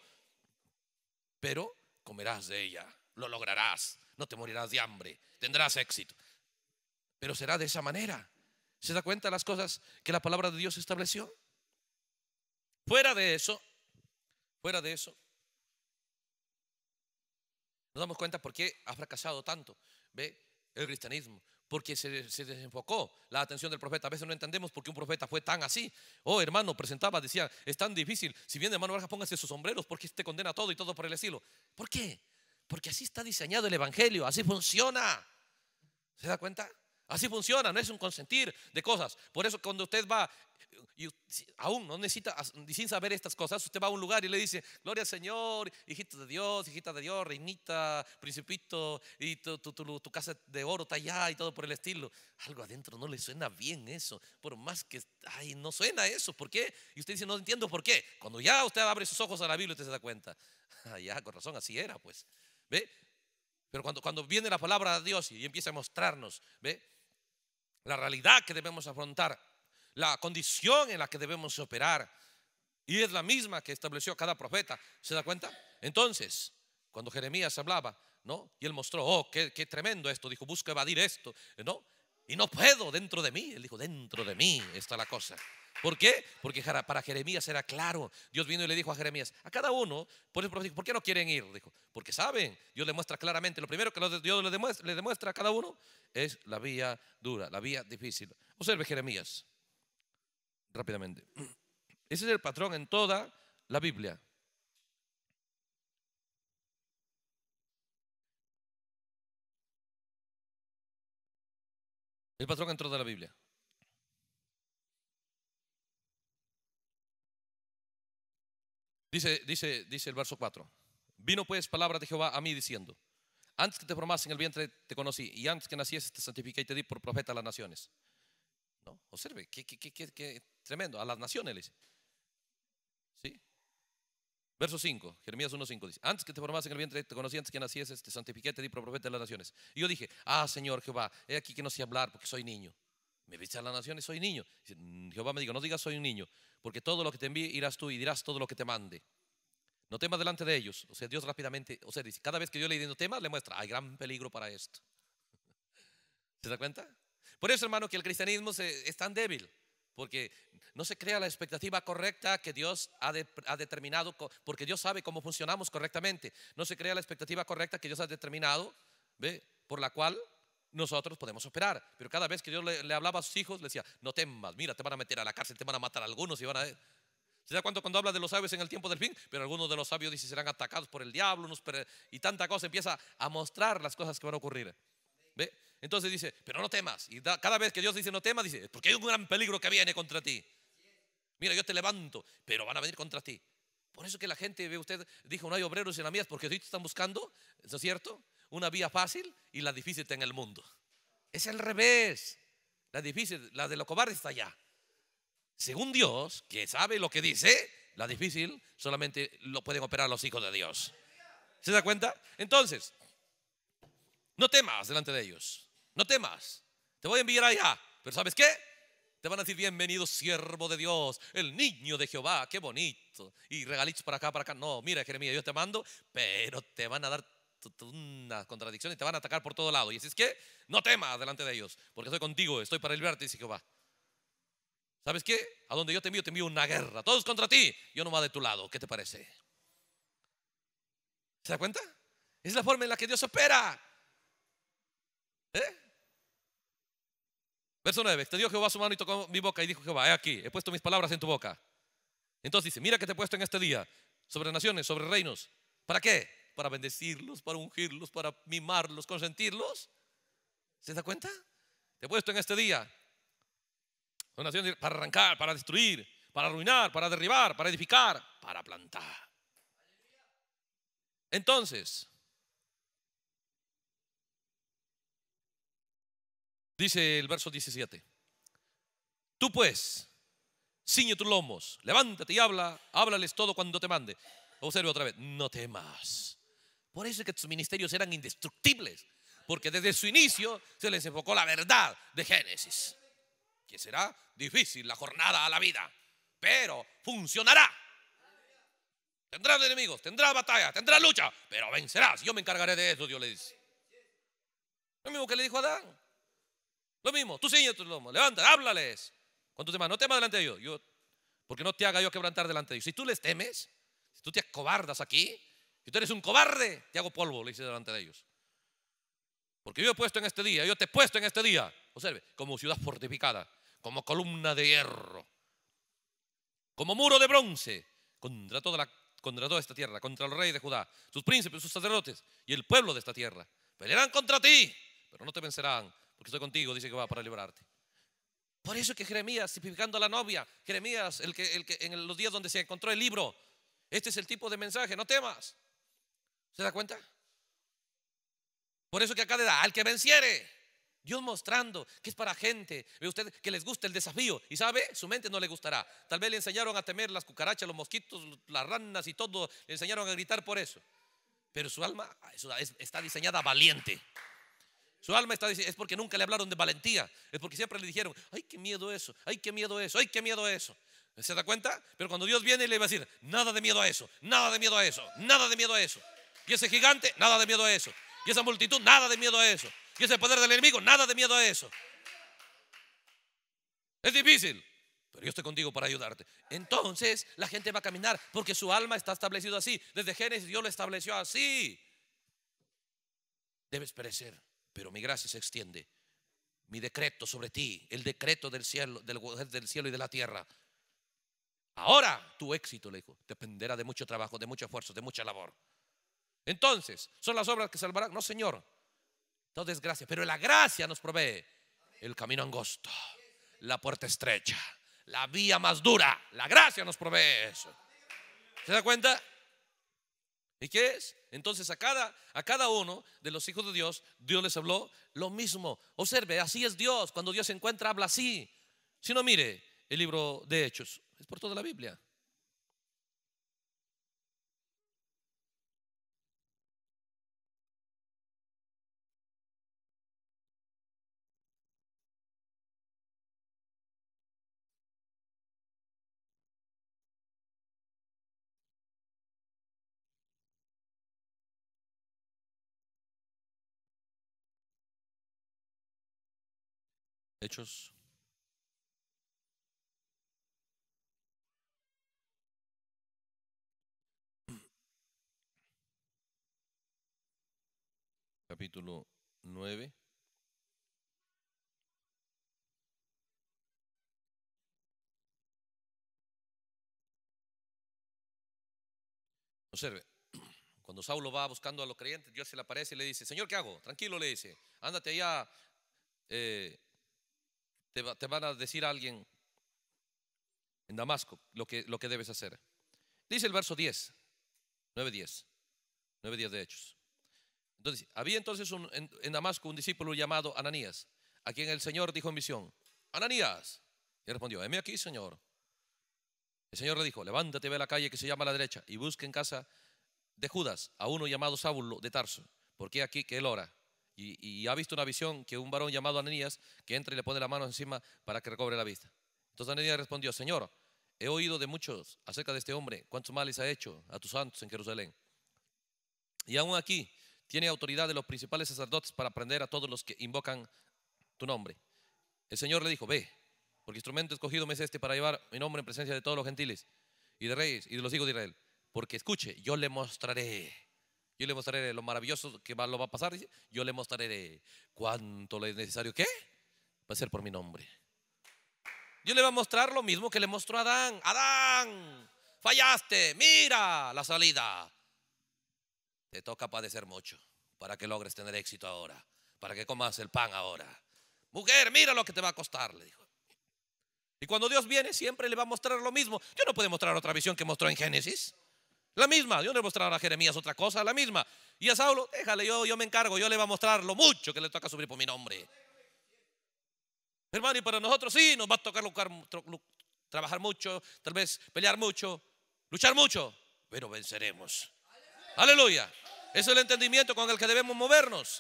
pero comerás de ella, lo lograrás, no te morirás de hambre, tendrás éxito. Pero será de esa manera. ¿Se da cuenta las cosas que la palabra de Dios estableció? Fuera de eso, fuera de eso, nos damos cuenta por qué ha fracasado tanto ¿ve? el cristianismo porque se, desenfocó la atención del profeta. A veces no entendemos por qué un profeta fue tan así. Oh, hermano, presentaba, decía, es tan difícil. Si viene hermano Vargas, póngase sus sombreros porque te este condena todo y todo por el estilo. ¿Por qué? Porque así está diseñado el Evangelio, así funciona. ¿Se da cuenta? Así funciona, no es un consentir de cosas. Por eso cuando usted va y aún no necesita, sin saber estas cosas, usted va a un lugar y le dice, gloria al Señor, hijito de Dios, hijita de Dios, reinita, principito, y tu, casa de oro está allá y todo por el estilo. Algo adentro no le suena bien eso, por más que, ay, no suena eso, ¿por qué? Y usted dice, no entiendo por qué. Cuando ya usted abre sus ojos a la Biblia, usted se da cuenta, ah, ya, con razón, así era, pues. ¿Ve? Pero cuando, cuando viene la palabra de Dios y empieza a mostrarnos, ¿ve? La realidad que debemos afrontar la condición en la que debemos operar. Y es la misma que estableció cada profeta. ¿Se da cuenta? Entonces, cuando Jeremías hablaba, ¿no? Y él mostró, oh, qué, tremendo esto. Dijo, busca evadir esto, ¿no? Y no puedo dentro de mí. Él dijo, dentro de mí está la cosa. ¿Por qué? Porque para Jeremías era claro. Dios vino y le dijo a Jeremías, a cada uno, por el ¿por qué no quieren ir? Dijo, porque saben, Dios le muestra claramente. Lo primero que Dios le demuestra, le demuestra a cada uno es la vía dura, la vía difícil. Observe Jeremías rápidamente. Ese es el patrón en toda la Biblia. El patrón en toda la Biblia. Dice, dice, dice el verso 4. Vino pues palabra de Jehová a mí diciendo, antes que te formas en el vientre te conocí y antes que naciese te santifiqué y te di por profeta a las naciones. ¿No? Observe, qué, qué, qué, qué tremendo. A las naciones le dice. ¿Sí? Verso 5, Jeremías 1.5 dice, antes que te formas en el vientre te conocí, antes que nacieses, te santifiqué, te di profeta de las naciones. Y yo dije, ah, Señor Jehová, he aquí que no sé hablar porque soy niño. Me viste a las naciones, soy niño. Mm, Jehová me dijo, no digas soy un niño, porque todo lo que te envíe irás tú y dirás todo lo que te mande. No temas delante de ellos. O sea, Dios rápidamente, o sea, dice, cada vez que yo le digo temas, le muestra, hay gran peligro para esto. ¿Se da cuenta? Por eso, hermano, que el cristianismo es tan débil, porque no se crea la expectativa correcta que Dios ha, determinado, porque Dios sabe cómo funcionamos correctamente. No se crea la expectativa correcta que Dios ha determinado, ¿ve? por la cual nosotros podemos operar. Pero cada vez que Dios le, hablaba a sus hijos, le decía, no temas, mira, te van a meter a la cárcel, te van a matar algunos y van a... ¿Se da cuenta cuando habla de los sabios en el tiempo del fin? Pero algunos de los sabios dicen serán atacados por el diablo y tanta cosa. Empieza a mostrar las cosas que van a ocurrir. ¿Ve? Entonces dice, pero no temas. Y cada vez que Dios dice no temas, dice, porque hay un gran peligro que viene contra ti. Mira, yo te levanto, pero van a venir contra ti. Por eso que la gente, ve usted, dijo, no hay obreros en la mía, porque te están buscando, ¿no es cierto? Una vía fácil y la difícil está en el mundo. Es el revés. La difícil, la de los cobardes está allá. Según Dios, que sabe lo que dice, la difícil solamente lo pueden operar los hijos de Dios. ¿Se da cuenta? Entonces, no temas delante de ellos no temas, te voy a enviar allá. Pero ¿sabes qué? Te van a decir, bienvenido siervo de Dios, el niño de Jehová, qué bonito. Y regalitos para acá, para acá. No, mira, Jeremías, yo te mando, pero te van a dar unas contradicciones, te van a atacar por todo lado. Y así es que no temas delante de ellos, porque estoy contigo, estoy para liberarte dice Jehová. ¿Sabes qué? A donde yo te envío, te envío una guerra. Todos contra ti, yo no va de tu lado. ¿Qué te parece? ¿Se da cuenta? Es la forma en la que Dios opera. ¿Eh? Verso 9. Extendió Jehová su mano y tocó mi boca y dijo Jehová, he aquí, he puesto mis palabras en tu boca. Entonces dice, mira que te he puesto en este día sobre naciones, sobre reinos. ¿Para qué? Para bendecirlos, para ungirlos, para mimarlos, consentirlos. ¿Se da cuenta? Te he puesto en este día sobre para arrancar, para destruir, para arruinar, para derribar, para edificar, para plantar. Entonces, Dice el verso 17. Tú pues, ciñe tus lomos, levántate y habla, háblales todo cuando te mande. Observe otra vez, no temas. Por eso es que tus ministerios eran indestructibles, porque desde su inicio se les enfocó la verdad de Génesis, que será difícil la jornada a la vida, pero funcionará. Tendrás enemigos, tendrás batalla, tendrás lucha, pero vencerás. Yo me encargaré de eso, Dios le dice. Lo mismo que le dijo a Adán. Lo mismo, tú ciñe tu lomo, levanta, háblales. Con te no temas delante de ellos Yo, porque no te haga yo quebrantar delante de ellos Si tú les temes, si tú te acobardas aquí, si tú eres un cobarde, te hago polvo, le dice delante de ellos. Porque yo he puesto en este día, yo te he puesto en este día, observe, como ciudad fortificada, como columna de hierro, como muro de bronce, contra toda, la, contra toda esta tierra, contra el rey de Judá, sus príncipes, sus sacerdotes y el pueblo de esta tierra. Pelearán contra ti, pero no te vencerán, porque estoy contigo, dice que va para liberarte. Por eso que Jeremías, tipificando a la novia, Jeremías, el que, en los días donde se encontró el libro, este es el tipo de mensaje, no temas. ¿Se da cuenta? Por eso que acá le da, al que venciere, Dios mostrando que es para gente, ve usted que les gusta el desafío y sabe, su mente no le gustará. Tal vez le enseñaron a temer las cucarachas, los mosquitos, las ranas y todo, le enseñaron a gritar por eso. Pero su alma está diseñada valiente. Su alma está diciendo, es porque nunca le hablaron de valentía, es porque siempre le dijeron, ay, qué miedo eso, ay, qué miedo eso, ay, qué miedo eso. ¿Se da cuenta? Pero cuando Dios viene le va a decir, nada de miedo a eso, nada de miedo a eso, nada de miedo a eso. Y ese gigante, nada de miedo a eso. Y esa multitud, nada de miedo a eso. Y ese poder del enemigo, nada de miedo a eso. Es difícil, pero yo estoy contigo para ayudarte. Entonces la gente va a caminar porque su alma está establecida así. Desde Génesis Dios lo estableció así. Debes perecer pero mi gracia se extiende. Mi decreto sobre ti, el decreto del cielo, del, cielo y de la tierra. Ahora tu éxito, le dijo, dependerá de mucho trabajo, de mucho esfuerzo, de mucha labor. Entonces, ¿son las obras que salvarán? No, Señor. No es pero la gracia nos provee el camino angosto, la puerta estrecha, la vía más dura. La gracia nos provee eso. ¿Se da cuenta? ¿Y qué es? Entonces a cada, a cada uno de los hijos de Dios, Dios les habló lo mismo. Observe, así es Dios. Cuando Dios se encuentra, habla así. Si no, mire el libro de Hechos. Es por toda la Biblia. Hechos. Capítulo 9. Observe, cuando Saulo va buscando a los creyentes, Dios se le aparece y le dice, Señor, ¿qué hago? Tranquilo, le dice, ándate allá eh, te, van a decir a alguien en Damasco lo que, lo que debes hacer. Dice el verso 10, 9, 10, 9, 10 de Hechos. Entonces, había entonces en, Damasco un discípulo llamado Ananías, a quien el Señor dijo en visión, Ananías. Y respondió, heme aquí, Señor. El Señor le dijo, levántate, ve a la calle que se llama a la derecha y busca en casa de Judas a uno llamado Sábulo de Tarso, porque aquí que él ora y, ha visto una visión que un varón llamado Ananías que entra y le pone la mano encima para que recobre la vista. Entonces Ananías respondió, Señor, he oído de muchos acerca de este hombre, cuántos males ha hecho a tus santos en Jerusalén. Y aún aquí tiene autoridad de los principales sacerdotes para prender a todos los que invocan tu nombre. El Señor le dijo, ve, porque instrumento escogido me es este para llevar mi nombre en presencia de todos los gentiles y de reyes y de los hijos de Israel. Porque escuche, yo le mostraré yo le mostraré lo maravilloso que va, lo va a pasar. Yo le mostraré cuánto le es necesario. ¿Qué? Va a ser por mi nombre. Dios le va a mostrar lo mismo que le mostró a Adán. Adán, fallaste. Mira la salida. Te toca padecer mucho para que logres tener éxito ahora. Para que comas el pan ahora. Mujer, mira lo que te va a costar, le dijo. Y cuando Dios viene, siempre le va a mostrar lo mismo. Yo no puedo mostrar otra visión que mostró en Génesis. La misma, Dios le mostrará a Jeremías otra cosa, la misma. Y a Saulo, déjale, yo, yo me encargo, yo le voy a mostrar lo mucho que le toca subir por mi nombre. Hermano, y para nosotros sí, nos va a tocar trabajar mucho, tal vez pelear mucho, luchar mucho, pero venceremos. Aleluya. ese es el entendimiento con el que debemos movernos.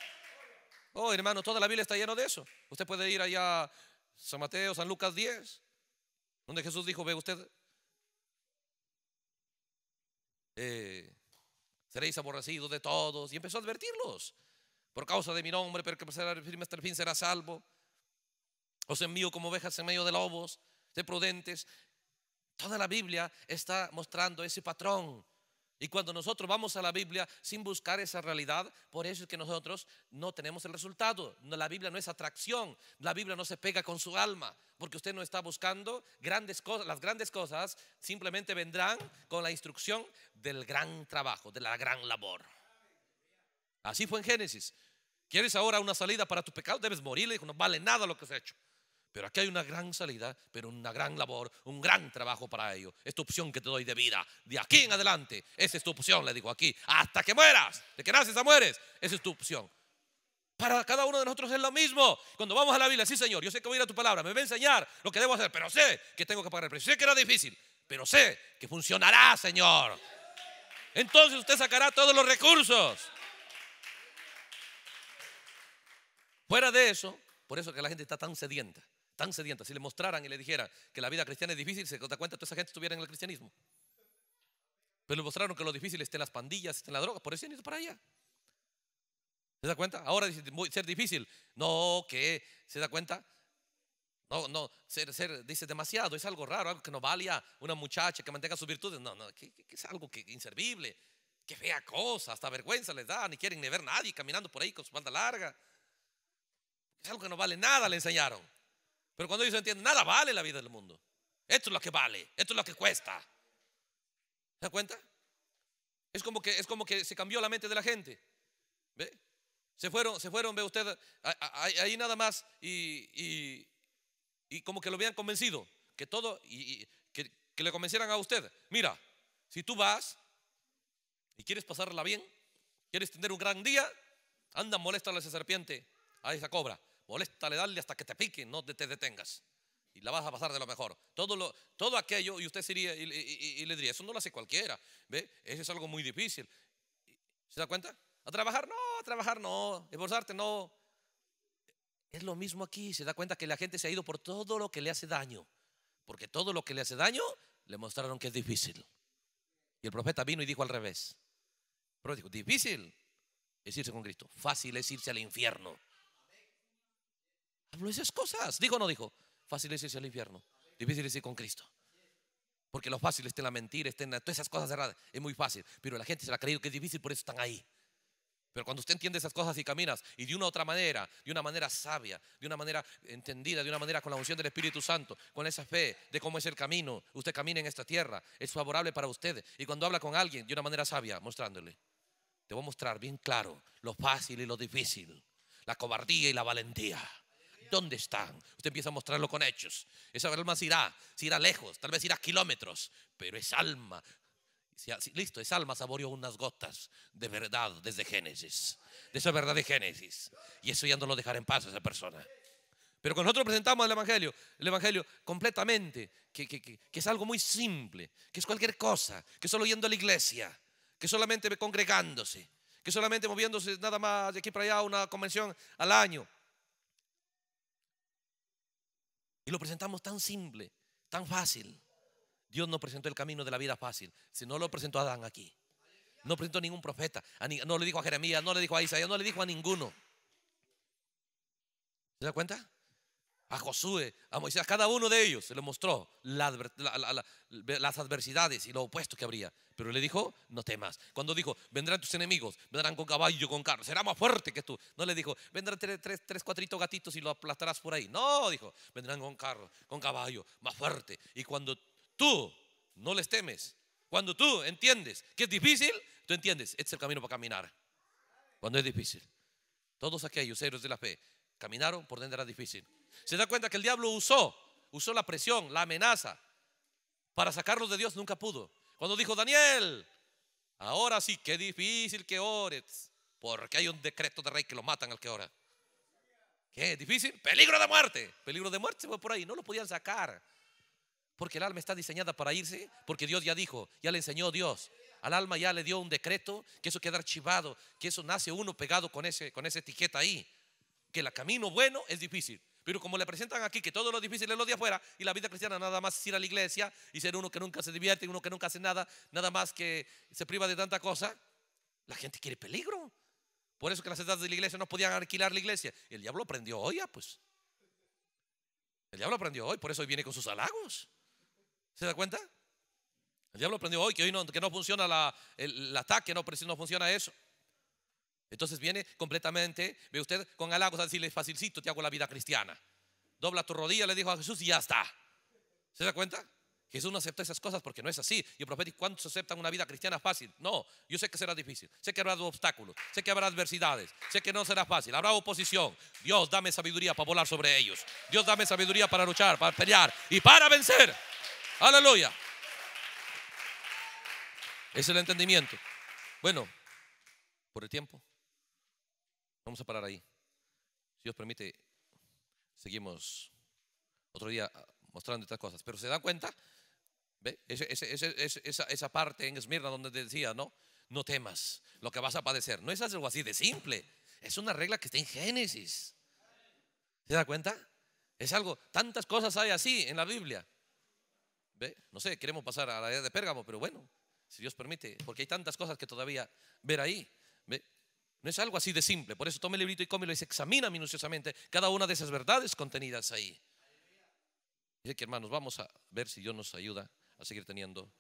Oh, hermano, toda la Biblia está llena de eso. Usted puede ir allá a San Mateo, San Lucas 10, donde Jesús dijo, ve usted, eh, seréis aborrecidos de todos. Y empezó a advertirlos. Por causa de mi nombre, pero que será hasta el fin será salvo. Os envío como ovejas en medio de lobos, de prudentes. Toda la Biblia está mostrando ese patrón y cuando nosotros vamos a la Biblia sin buscar esa realidad, por eso es que nosotros no tenemos el resultado. La Biblia no es atracción, la Biblia no se pega con su alma, porque usted no está buscando grandes cosas. Las grandes cosas simplemente vendrán con la instrucción del gran trabajo, de la gran labor. Así fue en Génesis. ¿Quieres ahora una salida para tu pecado? Debes morir, no vale nada lo que has hecho. Pero aquí hay una gran salida, pero una gran labor, un gran trabajo para ello. Es tu opción que te doy de vida. De aquí en adelante, esa es tu opción, le digo aquí. Hasta que mueras, de que naces a mueres, esa es tu opción. Para cada uno de nosotros es lo mismo. Cuando vamos a la Biblia, sí, Señor, yo sé que voy a ir a tu palabra, me va a enseñar lo que debo hacer, pero sé que tengo que pagar el precio. Sé que era difícil, pero sé que funcionará, Señor. Entonces usted sacará todos los recursos. Fuera de eso, por eso que la gente está tan sedienta tan sedientas. si le mostraran y le dijera que la vida cristiana es difícil, se da cuenta toda esa gente estuviera en el cristianismo. Pero le mostraron que lo difícil está en las pandillas, está en la droga, por eso han ido para allá. ¿Se da cuenta? Ahora dice ser difícil. No, que se da cuenta. No, no, ser, ser, dice demasiado, es algo raro, algo que no valía una muchacha que mantenga sus virtudes. No, no, que, es algo que inservible, que fea cosa, hasta vergüenza les da, ni quieren ni ver nadie caminando por ahí con su banda larga. Es algo que no vale nada, le enseñaron. Pero cuando ellos entienden, nada vale la vida del mundo. Esto es lo que vale, esto es lo que cuesta. ¿Se da cuenta? Es como que, es como que se cambió la mente de la gente. Se fueron, se fueron, ve usted, ahí nada más y, como que lo habían convencido, que todo, y, que, le convencieran a usted, mira, si tú vas y quieres pasarla bien, quieres tener un gran día, anda, molesta a esa serpiente, a esa cobra, moléstale, dale hasta que te pique, no te, detengas. Y la vas a pasar de lo mejor. Todo, lo, todo aquello, y usted diría, y, le diría, eso no lo hace cualquiera. ¿Ve? Eso es algo muy difícil. ¿Se da cuenta? A trabajar, no, a trabajar, no. Esforzarte, no. Es lo mismo aquí. Se da cuenta que la gente se ha ido por todo lo que le hace daño. Porque todo lo que le hace daño le mostraron que es difícil. Y el profeta vino y dijo al revés. Pero dijo, difícil es irse con Cristo. Fácil es irse al infierno. Habló esas cosas. ¿Dijo o no dijo? Fácil es irse al infierno. Difícil es ir con Cristo. Porque lo fácil está en la mentira, está en todas esas cosas erradas, Es muy fácil. Pero la gente se la ha creído que es difícil, por eso están ahí. Pero cuando usted entiende esas cosas y caminas, y de una u otra manera, de una manera sabia, de una manera entendida, de una manera con la unción del Espíritu Santo, con esa fe de cómo es el camino, usted camina en esta tierra, es favorable para usted. Y cuando habla con alguien, de una manera sabia, mostrándole, te voy a mostrar bien claro lo fácil y lo difícil, la cobardía y la valentía. ¿dónde están? Usted empieza a mostrarlo con hechos. Esa alma se irá, se irá lejos, tal vez irá kilómetros, pero es alma. Listo, es alma saboreó unas gotas de verdad desde Génesis, de esa verdad de Génesis. Y eso ya no lo dejará en paz a esa persona. Pero cuando nosotros presentamos el Evangelio, el Evangelio completamente, que, es algo muy simple, que es cualquier cosa, que solo yendo a la iglesia, que solamente congregándose, que solamente moviéndose nada más de aquí para allá una convención al año, y lo presentamos tan simple, tan fácil. Dios no presentó el camino de la vida fácil, Si no lo presentó a Adán aquí. No presentó ningún profeta, no le dijo a Jeremías, no le dijo a Isaías, no le dijo a ninguno. ¿Se da cuenta? a Josué, a Moisés, a cada uno de ellos se le mostró las adversidades y lo opuesto que habría. Pero le dijo, no temas. Cuando dijo, vendrán tus enemigos, vendrán con caballo, con carro, será más fuerte que tú. No le dijo, vendrán tres, tres, tres cuatritos gatitos y lo aplastarás por ahí. No, dijo, vendrán con carro, con caballo, más fuerte. Y cuando tú no les temes, cuando tú entiendes que es difícil, tú entiendes, este es el camino para caminar. Cuando es difícil. Todos aquellos héroes de la fe caminaron por donde era difícil ¿Se da cuenta que el diablo usó? Usó la presión, la amenaza. Para sacarlo de Dios nunca pudo. Cuando dijo Daniel, ahora sí, que difícil que ores. Porque hay un decreto de rey que lo matan al que ora. ¿Qué? ¿Difícil? Peligro de muerte. Peligro de muerte se fue por ahí. No lo podían sacar. Porque el alma está diseñada para irse. Porque Dios ya dijo, ya le enseñó Dios. Al alma ya le dio un decreto que eso queda archivado. Que eso nace uno pegado con, ese, con esa etiqueta ahí. Que el camino bueno es difícil. Pero como le presentan aquí que todo lo difícil es lo de afuera y la vida cristiana nada más es ir a la iglesia y ser uno que nunca se divierte, uno que nunca hace nada, nada más que se priva de tanta cosa, la gente quiere peligro. Por eso que las edades de la iglesia no podían alquilar la iglesia. El diablo aprendió hoy, ah, pues. El diablo aprendió hoy, por eso hoy viene con sus halagos. ¿Se da cuenta? El diablo aprendió hoy que hoy no, que no funciona el, ataque, no, no funciona eso. Entonces viene completamente, ve usted, con halagos a decirle, facilcito, te hago la vida cristiana. Dobla tu rodilla, le dijo a Jesús y ya está. ¿Se da cuenta? Jesús no acepta esas cosas porque no es así. Y el profeta, ¿cuántos aceptan una vida cristiana fácil? No, yo sé que será difícil, sé que habrá obstáculos, sé que habrá adversidades, sé que no será fácil, habrá oposición. Dios, dame sabiduría para volar sobre ellos. Dios, dame sabiduría para luchar, para pelear y para vencer. Aleluya. Es el entendimiento. Bueno, por el tiempo. Vamos a parar ahí. Si Dios permite, seguimos otro día ah, mostrando estas cosas. Pero se da cuenta, ¿Ve? esa, parte en Esmirna donde decía, ¿no? No temas lo que vas a padecer. No es algo así de simple. Es una regla que está en Génesis. ¿Se da cuenta? Es algo, tantas cosas hay así en la Biblia. ¿Ve? No sé, queremos pasar a la edad de Pérgamo, pero bueno, si Dios permite, porque hay tantas cosas que todavía ver ahí. ¿Ve? No es algo así de simple. Por eso tome el librito y cómelo y examina minuciosamente cada una de esas verdades contenidas ahí. Dice que hermanos, vamos a ver si Dios nos ayuda a seguir teniendo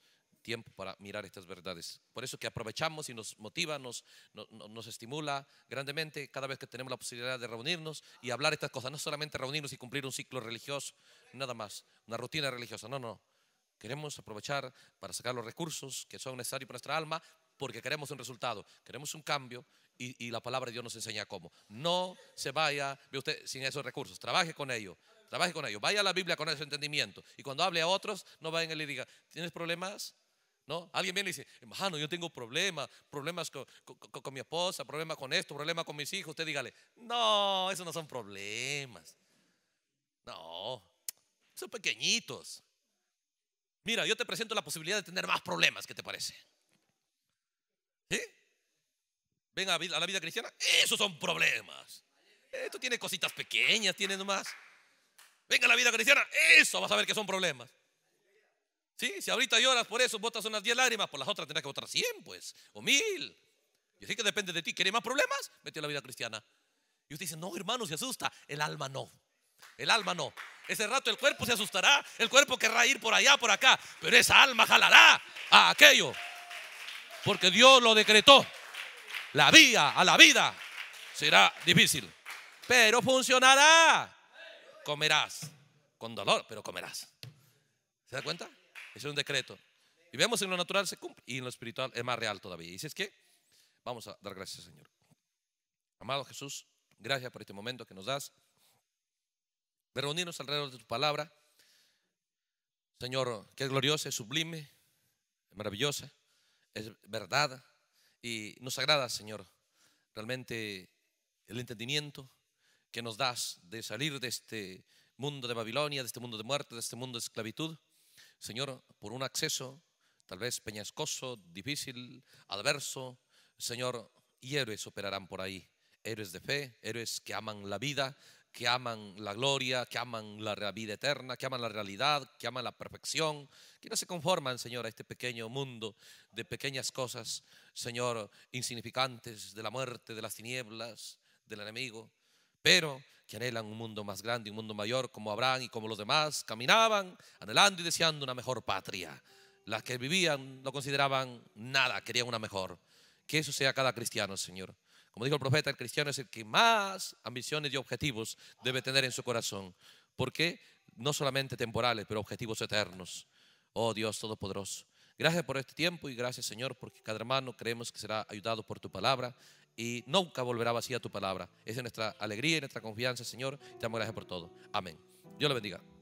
tiempo para mirar estas verdades. Por eso que aprovechamos y nos motiva, nos, nos, nos, estimula grandemente cada vez que tenemos la posibilidad de reunirnos y hablar estas cosas. No solamente reunirnos y cumplir un ciclo religioso, nada más, una rutina religiosa. No, no. Queremos aprovechar para sacar los recursos que son necesarios para nuestra alma, porque queremos un resultado, queremos un cambio y, la palabra de Dios nos enseña cómo. No se vaya, ve usted, sin esos recursos, trabaje con ellos, trabaje con ellos, vaya a la Biblia con ese entendimiento y cuando hable a otros, no vayan y le diga, ¿tienes problemas? ¿No? Alguien viene y dice, hermano, yo tengo problemas, problemas con, mi esposa, problemas con esto, problemas con mis hijos. Usted dígale, no, esos no son problemas. No, son pequeñitos. Mira, yo te presento la posibilidad de tener más problemas, que te parece? ¿Eh? Venga a, la vida cristiana, esos son problemas. Esto tiene cositas pequeñas, tiene nomás. Venga a la vida cristiana, eso vas a ver que son problemas. ¿Sí? Si ahorita lloras por eso, botas unas 10 lágrimas, por las otras tendrás que votar 100, pues, o 1000. Y así que depende de ti. ¿Quieres más problemas? Mete a la vida cristiana. Y usted dice, no, hermano, se asusta. El alma no. El alma no. Ese rato el cuerpo se asustará, el cuerpo querrá ir por allá, por acá, pero esa alma jalará a aquello porque Dios lo decretó. La vía a la vida será difícil, pero funcionará. Comerás con dolor, pero comerás. ¿Se da cuenta? Es un decreto. Y vemos en lo natural se cumple y en lo espiritual es más real todavía. Y si es que vamos a dar gracias, Señor. Amado Jesús, gracias por este momento que nos das reunirnos alrededor de tu palabra. Señor, que es gloriosa, es sublime, es maravillosa es verdad y nos agrada, Señor, realmente el entendimiento que nos das de salir de este mundo de Babilonia, de este mundo de muerte, de este mundo de esclavitud, Señor, por un acceso tal vez peñascoso, difícil, adverso, Señor, y héroes operarán por ahí, héroes de fe, héroes que aman la vida, que aman la gloria, que aman la vida eterna, que aman la realidad, que aman la perfección, que no se conforman, Señor, a este pequeño mundo de pequeñas cosas, Señor, insignificantes, de la muerte, de las tinieblas, del enemigo, pero que anhelan un mundo más grande, un mundo mayor, como Abraham y como los demás, caminaban anhelando y deseando una mejor patria. Las que vivían no consideraban nada, querían una mejor. Que eso sea cada cristiano, Señor. Como dijo el profeta, el cristiano es el que más ambiciones y objetivos debe tener en su corazón. Porque no solamente temporales, pero objetivos eternos. Oh Dios Todopoderoso. Gracias por este tiempo y gracias Señor porque cada hermano creemos que será ayudado por tu palabra y nunca volverá vacía tu palabra. Esa es nuestra alegría y nuestra confianza, Señor. Te damos gracias por todo. Amén. Dios le bendiga.